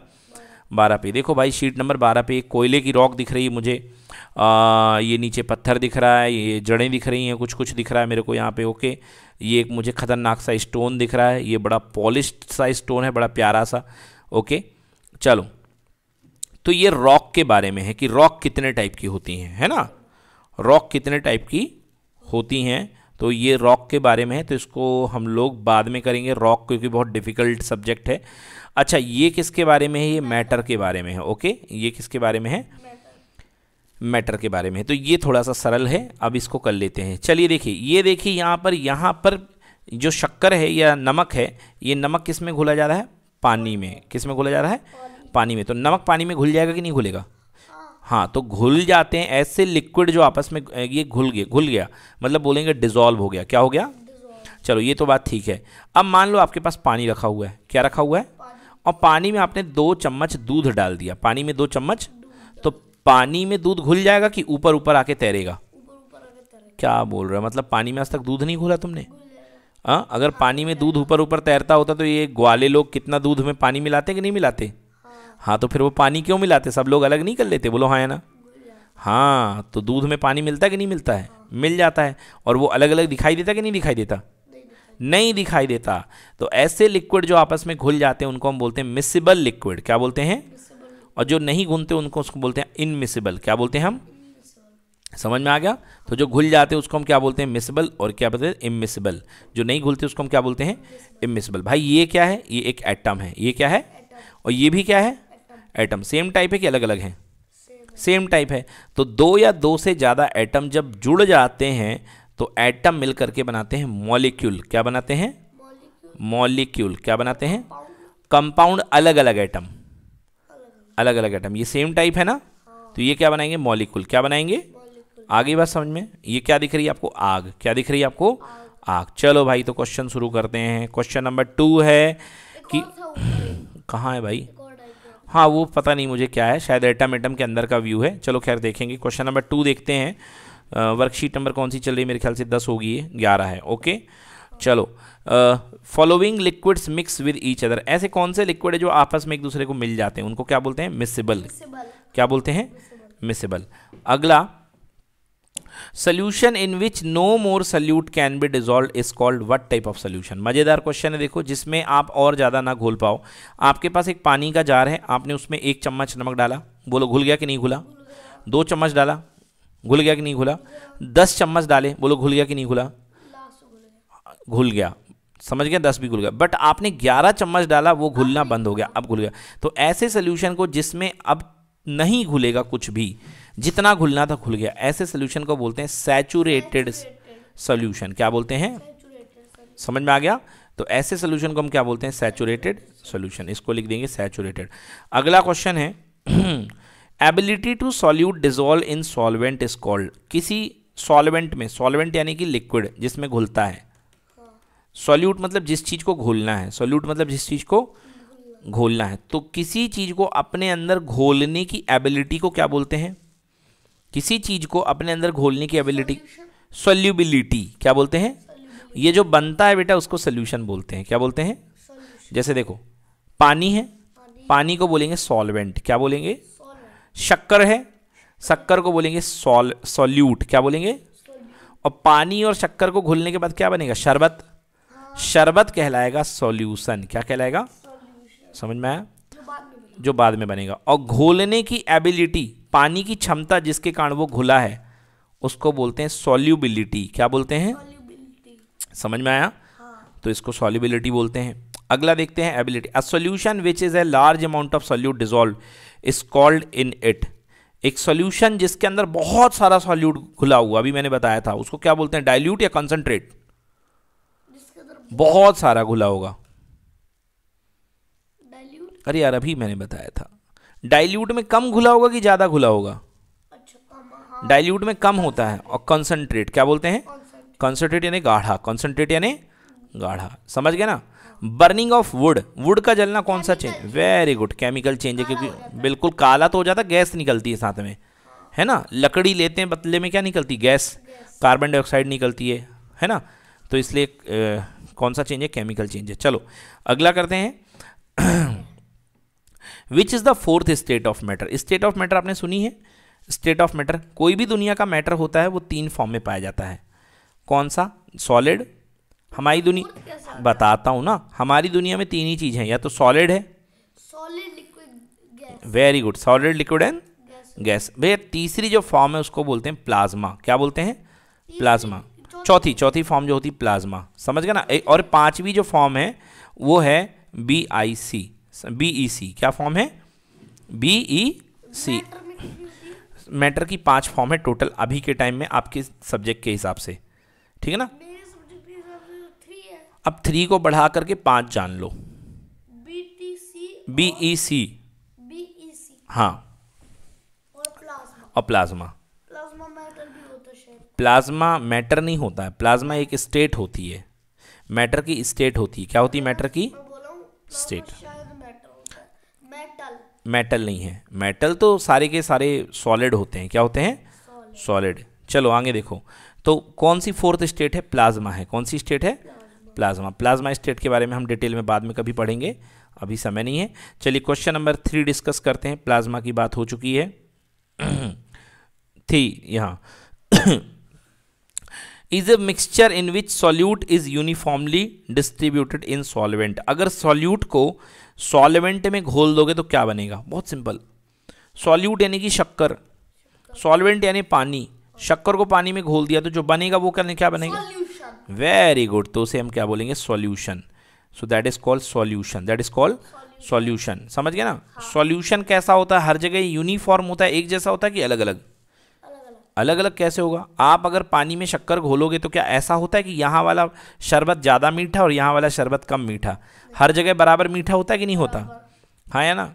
बारह पे देखो भाई शीट नंबर बारह पे एक कोयले की रॉक दिख रही है मुझे आ, ये नीचे पत्थर दिख रहा है ये जड़ें दिख रही हैं कुछ कुछ दिख रहा है मेरे को यहाँ पे ओके ये एक मुझे ख़तरनाक सा स्टोन दिख रहा है ये बड़ा पॉलिश सा स्टोन है बड़ा प्यारा सा ओके चलो तो ये रॉक के बारे में है कि रॉक कितने टाइप की होती हैं है ना रॉक कितने टाइप की होती हैं तो ये रॉक के बारे में है तो इसको हम लोग बाद में करेंगे रॉक क्योंकि बहुत डिफ़िकल्ट सब्जेक्ट है अच्छा ये किसके बारे में है ये मैटर के बारे में है ओके ये किसके बारे में है मैटर के बारे में है तो ये थोड़ा सा सरल है अब इसको कर लेते हैं चलिए देखिए ये देखिए यहाँ पर यहाँ पर जो शक्कर है या नमक है ये नमक किस में घोला जा रहा है पानी में किस में घोला जा रहा है पानी में तो नमक पानी में घुल जाएगा कि नहीं घुलेगा हाँ तो घुल जाते हैं ऐसे लिक्विड जो आपस में ये घुल गए घुल गया मतलब बोलेंगे डिजोल्व हो गया क्या हो गया चलो ये तो बात ठीक है अब मान लो आपके पास पानी रखा हुआ है क्या रखा हुआ है और पानी में आपने दो चम्मच दूध डाल दिया पानी में दो चम्मच तो पानी में दूध घुल जाएगा कि ऊपर ऊपर आके तैरेगा क्या बोल रहे हो मतलब पानी में आज तक दूध नहीं घुला तुमने आ? हाँ, अगर पानी में दूध ऊपर ऊपर तैरता होता तो ये ग्वाले लोग कितना दूध में पानी मिलाते कि नहीं मिलाते हाँ तो फिर वो पानी क्यों मिलाते सब लोग अलग नहीं कर लेते बोलो हाँ ना हाँ तो दूध में पानी मिलता कि नहीं मिलता है मिल जाता है और वो अलग अलग दिखाई देता कि नहीं दिखाई देता नहीं दिखाई देता तो ऐसे लिक्विड जो आपस में घुल जाते हैं उनको हम बोलते हैं मिसिबल लिक्विड क्या बोलते हैं और जो नहीं घुलते उनको उसको बोलते हैं इनमिसिबल क्या बोलते हैं हम समझ में आ गया तो जो घुल जाते हैं उसको हम क्या बोलते हैं मिसिबल और क्या बोलते हैं इमिसिबल जो नहीं घुलते उसको हम क्या बोलते हैं इमिसिबल भाई ये क्या है ये एक एटम है ये क्या है और ये भी क्या है एटम सेम टाइप है कि अलग अलग हैं सेम टाइप है तो दो या दो से ज़्यादा एटम जब जुड़ जाते हैं तो एटम मिल करके बनाते हैं मॉलिक्यूल क्या बनाते हैं मॉलिक्यूल क्या बनाते हैं कंपाउंड अलग अलग एटम अलग अलग एटम ये सेम टाइप है ना हाँ। तो ये क्या बनाएंगे मॉलिक्यूल क्या बनाएंगे आगे बात समझ में ये क्या दिख रही है आपको आग क्या दिख रही है आपको आग चलो भाई तो क्वेश्चन शुरू करते हैं क्वेश्चन नंबर टू है कि कहाँ है भाई हाँ वो पता नहीं मुझे क्या है शायद एटम के अंदर का व्यू है चलो खैर देखेंगे क्वेश्चन नंबर टू देखते हैं वर्कशीट नंबर कौन सी चल रही है मेरे ख्याल से दस होगी ग्यारह है ओके चलो following liquids mix with each other ऐसे कौन से लिक्विड है जो आपस में एक दूसरे को मिल जाते हैं उनको क्या बोलते हैं मिसिबल क्या बोलते हैं मिसिबल अगला solution in which no more solute can be dissolve is called what type of solution मज़ेदार क्वेश्चन है देखो जिसमें आप और ज़्यादा ना घोल पाओ आपके पास एक पानी का जार है आपने उसमें एक चम्मच नमक डाला बोलो घुल गया कि नहीं घुला दो चम्मच डाला घुल गया कि नहीं घुला दस चम्मच डाले बोलो घुल गया कि नहीं घुला घुल गया समझ गया दस भी घुल गया बट आपने ग्यारह चम्मच डाला वो घुलना बंद हो गया अब घुल गया तो ऐसे सोल्यूशन को जिसमें अब नहीं घुलेगा कुछ भी जितना घुलना था घुल गया ऐसे सोल्यूशन को बोलते हैं सैचुरेटेड सोल्यूशन क्या बोलते हैं समझ में आ गया तो ऐसे सोल्यूशन को हम क्या बोलते हैं सैचुरेटेड सोल्यूशन इसको लिख देंगे सैचुरेटेड अगला क्वेश्चन है ability to solute dissolve in solvent is called किसी सॉल्वेंट में सॉल्वेंट यानी कि लिक्विड जिसमें घुलता है सॉल्यूट हाँ। मतलब जिस चीज़ को घुलना है सॉल्यूट मतलब जिस चीज़ को घोलना है तो किसी चीज़ को अपने अंदर घोलने की एबिलिटी को क्या बोलते हैं किसी चीज़ को अपने अंदर घोलने की एबिलिटी सोल्यूबिलिटी क्या बोलते हैं ये जो बनता है बेटा उसको सोल्यूशन बोलते हैं क्या बोलते हैं जैसे देखो पानी है पानी को बोलेंगे सॉल्वेंट क्या बोलेंगे शक्कर है शक्कर को बोलेंगे सॉल सॉल्यूट क्या बोलेंगे और पानी और शक्कर को घुलने के बाद क्या बनेगा शरबत हाँ. शरबत कहलाएगा सॉल्यूशन क्या कहलाएगा समझ में आया जो बाद में बनेगा और घोलने की एबिलिटी पानी की क्षमता जिसके कारण वो घुला है उसको बोलते हैं सोल्यूबिलिटी क्या बोलते हैं समझ में आया हाँ। तो इसको सोल्यूबिलिटी बोलते हैं अगला देखते हैं ability a solution which is a large amount of solute dissolve is called in it एक सोल्यूशन जिसके अंदर बहुत सारा सॉल्यूट घुला हुआ अभी मैंने बताया था उसको क्या बोलते हैं डायल्यूट या कंसनट्रेट बहुत सारा घुला होगा अरे यार अभी मैंने बताया था डाइल्यूट में कम घुला होगा कि ज़्यादा घुला होगा डाइल्यूट अच्छा, हाँ। में कम होता है और कंसनट्रेट क्या बोलते हैं कंसनट्रेट यानी गाढ़ा कंसनट्रेट यानी गाढ़ा समझ गए ना बर्निंग ऑफ वुड वुड का जलना कौन सा change very good chemical change है क्योंकि बिल्कुल काला तो हो जाता गैस निकलती है साथ में हाँ। है ना लकड़ी लेते हैं पतले में क्या निकलती गैस कार्बन डाइऑक्साइड निकलती है है ना तो इसलिए कौन सा चेंज है केमिकल चेंज है चलो अगला करते हैं which is the fourth state of matter state of matter आपने सुनी है स्टेट ऑफ मैटर कोई भी दुनिया का मैटर होता है वो तीन फॉर्म में पाया जाता है कौन सा सॉलिड हमारी दुनिया बताता हूँ ना हमारी दुनिया में तीन ही चीज़ हैं या तो सॉलिड है solid liquid very good solid liquid and gas भैया तीसरी जो फॉर्म है उसको बोलते हैं प्लाज्मा क्या बोलते हैं प्लाज्मा चौथी चौथी फॉर्म जो होती है प्लाज्मा समझ गए ना और पांचवी जो फॉर्म है वो है B I C B E सी क्या फॉर्म है बी ई सी मैटर की पांच फॉर्म है टोटल अभी के टाइम में आपके सब्जेक्ट के हिसाब से ठीक है ना तो अब थ्री को बढ़ा करके पांच जान लो बी ई सी हाँ और प्लाज्मा प्लाज्मा मैटर नहीं होता है प्लाज्मा एक स्टेट होती है मैटर की स्टेट होती है क्या होती है मैटर की स्टेट मेटल नहीं है मेटल तो सारे के सारे सॉलिड होते हैं क्या होते हैं सॉलिड चलो आगे देखो तो कौन सी फोर्थ स्टेट है प्लाज्मा है कौन सी स्टेट है प्लाज्मा प्लाज्मा स्टेट के बारे में हम डिटेल में बाद में कभी पढ़ेंगे अभी समय नहीं है चलिए क्वेश्चन नंबर थ्री डिस्कस करते हैं प्लाज्मा की बात हो चुकी है थी यहाँ is a mixture in which solute is uniformly distributed in solvent अगर सॉल्यूट को सॉल्वेंट में घोल दोगे तो क्या बनेगा बहुत सिंपल सॉल्यूट यानी कि शक्कर सॉल्वेंट यानी पानी शक्कर को पानी में घोल दिया तो जो बनेगा वो क्या क्या बनेगा वेरी गुड तो उसे हम क्या बोलेंगे solution so that is called solution that is called solution समझ गए ना सॉल्यूशन हाँ. कैसा होता है हर जगह यूनिफॉर्म होता है एक जैसा होता है कि अलग अलग अलग अलग कैसे होगा आप अगर पानी में शक्कर घोलोगे तो क्या ऐसा होता है कि यहाँ वाला शरबत ज़्यादा मीठा और यहाँ वाला शरबत कम मीठा हर जगह बराबर मीठा होता है कि नहीं होता हाँ या ना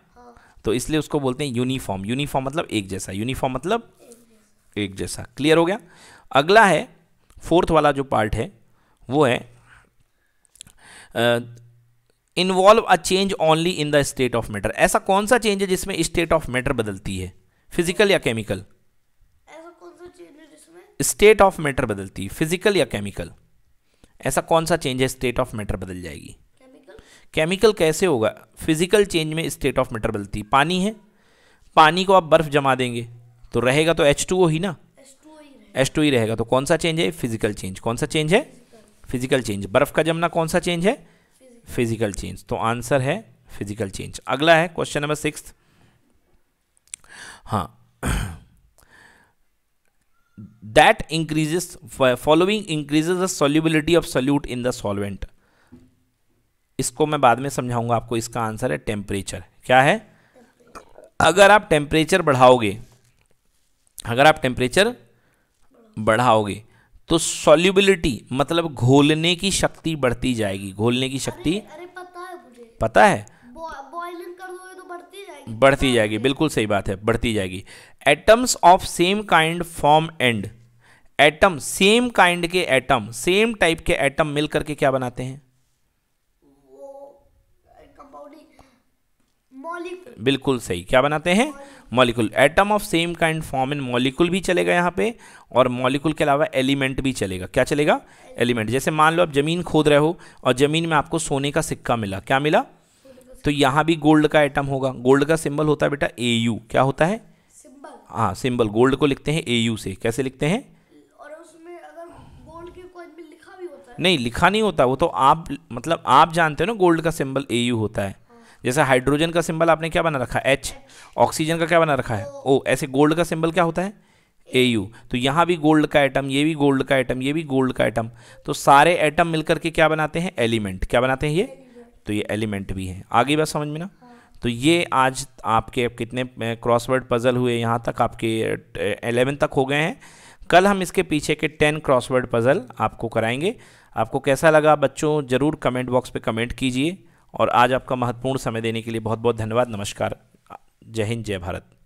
तो इसलिए उसको बोलते हैं यूनिफॉर्म यूनिफॉर्म मतलब एक जैसा यूनिफॉर्म मतलब एक जैसा क्लियर हो गया अगला है फोर्थ वाला जो पार्ट है वो है involve a change only in the state of matter ऐसा कौन सा चेंज है जिसमें स्टेट ऑफ मैटर बदलती है फिजिकल या केमिकल स्टेट ऑफ मैटर बदलती है फिजिकल या केमिकल ऐसा कौन सा चेंज है स्टेट ऑफ मैटर बदल जाएगी केमिकल कैसे होगा फिजिकल चेंज में स्टेट ऑफ मैटर बदलती पानी है पानी को आप बर्फ जमा देंगे तो रहेगा तो एच टू ओ ही ना एच टू ही रहेगा तो कौन सा चेंज है फिजिकल चेंज कौन सा चेंज है फिजिकल चेंज बर्फ का जमना कौन सा चेंज है फिजिकल चेंज तो आंसर है फिजिकल चेंज अगला है क्वेश्चन नंबर सिक्स हाँ that increases following increases the solubility of solute in the solvent इसको मैं बाद में समझाऊंगा आपको इसका आंसर है टेम्परेचर क्या है अगर आप टेम्परेचर बढ़ाओगे अगर आप टेम्परेचर बढ़ाओगे तो सॉल्युबिलिटी मतलब घोलने की शक्ति बढ़ती जाएगी घोलने की शक्ति अरे, अरे पता है पता है बढ़ती जाएगी बिल्कुल सही बात है बढ़ती जाएगी atoms of same kind form and atom same kind के एटम सेम टाइप के एटम मिल करके क्या बनाते हैं बिल्कुल सही क्या बनाते हैं molecule atom of same kind form in molecule भी चलेगा यहाँ पे और मॉलिक्यूल के अलावा एलिमेंट भी चलेगा क्या चलेगा एलिमेंट जैसे मान लो आप जमीन खोद रहे हो और जमीन में आपको सोने का सिक्का मिला क्या मिला तो यहां भी गोल्ड का आइटम होगा गोल्ड का सिंबल होता है बेटा एयू क्या होता है हाँ सिंबल गोल्ड को लिखते हैं एयू से कैसे लिखते हैं नहीं लिखा नहीं होता वो तो आप मतलब आप जानते हो ना गोल्ड का सिंबल ए यू होता है जैसे हाइड्रोजन का सिंबल आपने क्या बना रखा है एच ऑक्सीजन का क्या बना रखा है ओ ऐसे गोल्ड का सिंबल क्या होता है ए यू तो यहाँ भी गोल्ड का आइटम ये भी गोल्ड का आइटम ये भी गोल्ड का आइटम तो सारे आइटम मिलकर के क्या बनाते हैं एलिमेंट क्या बनाते हैं ये तो ये एलिमेंट भी है आगे बात समझ में ना तो ये आज आपके कितने क्रॉसवर्ड पज़ल हुए यहाँ तक आपके एलेवन तक हो गए हैं कल हम इसके पीछे के टेन क्रॉसवर्ड पज़ल आपको कराएंगे आपको कैसा लगा बच्चों ज़रूर कमेंट बॉक्स पे कमेंट कीजिए और आज आपका महत्वपूर्ण समय देने के लिए बहुत बहुत धन्यवाद नमस्कार जय हिंद जय भारत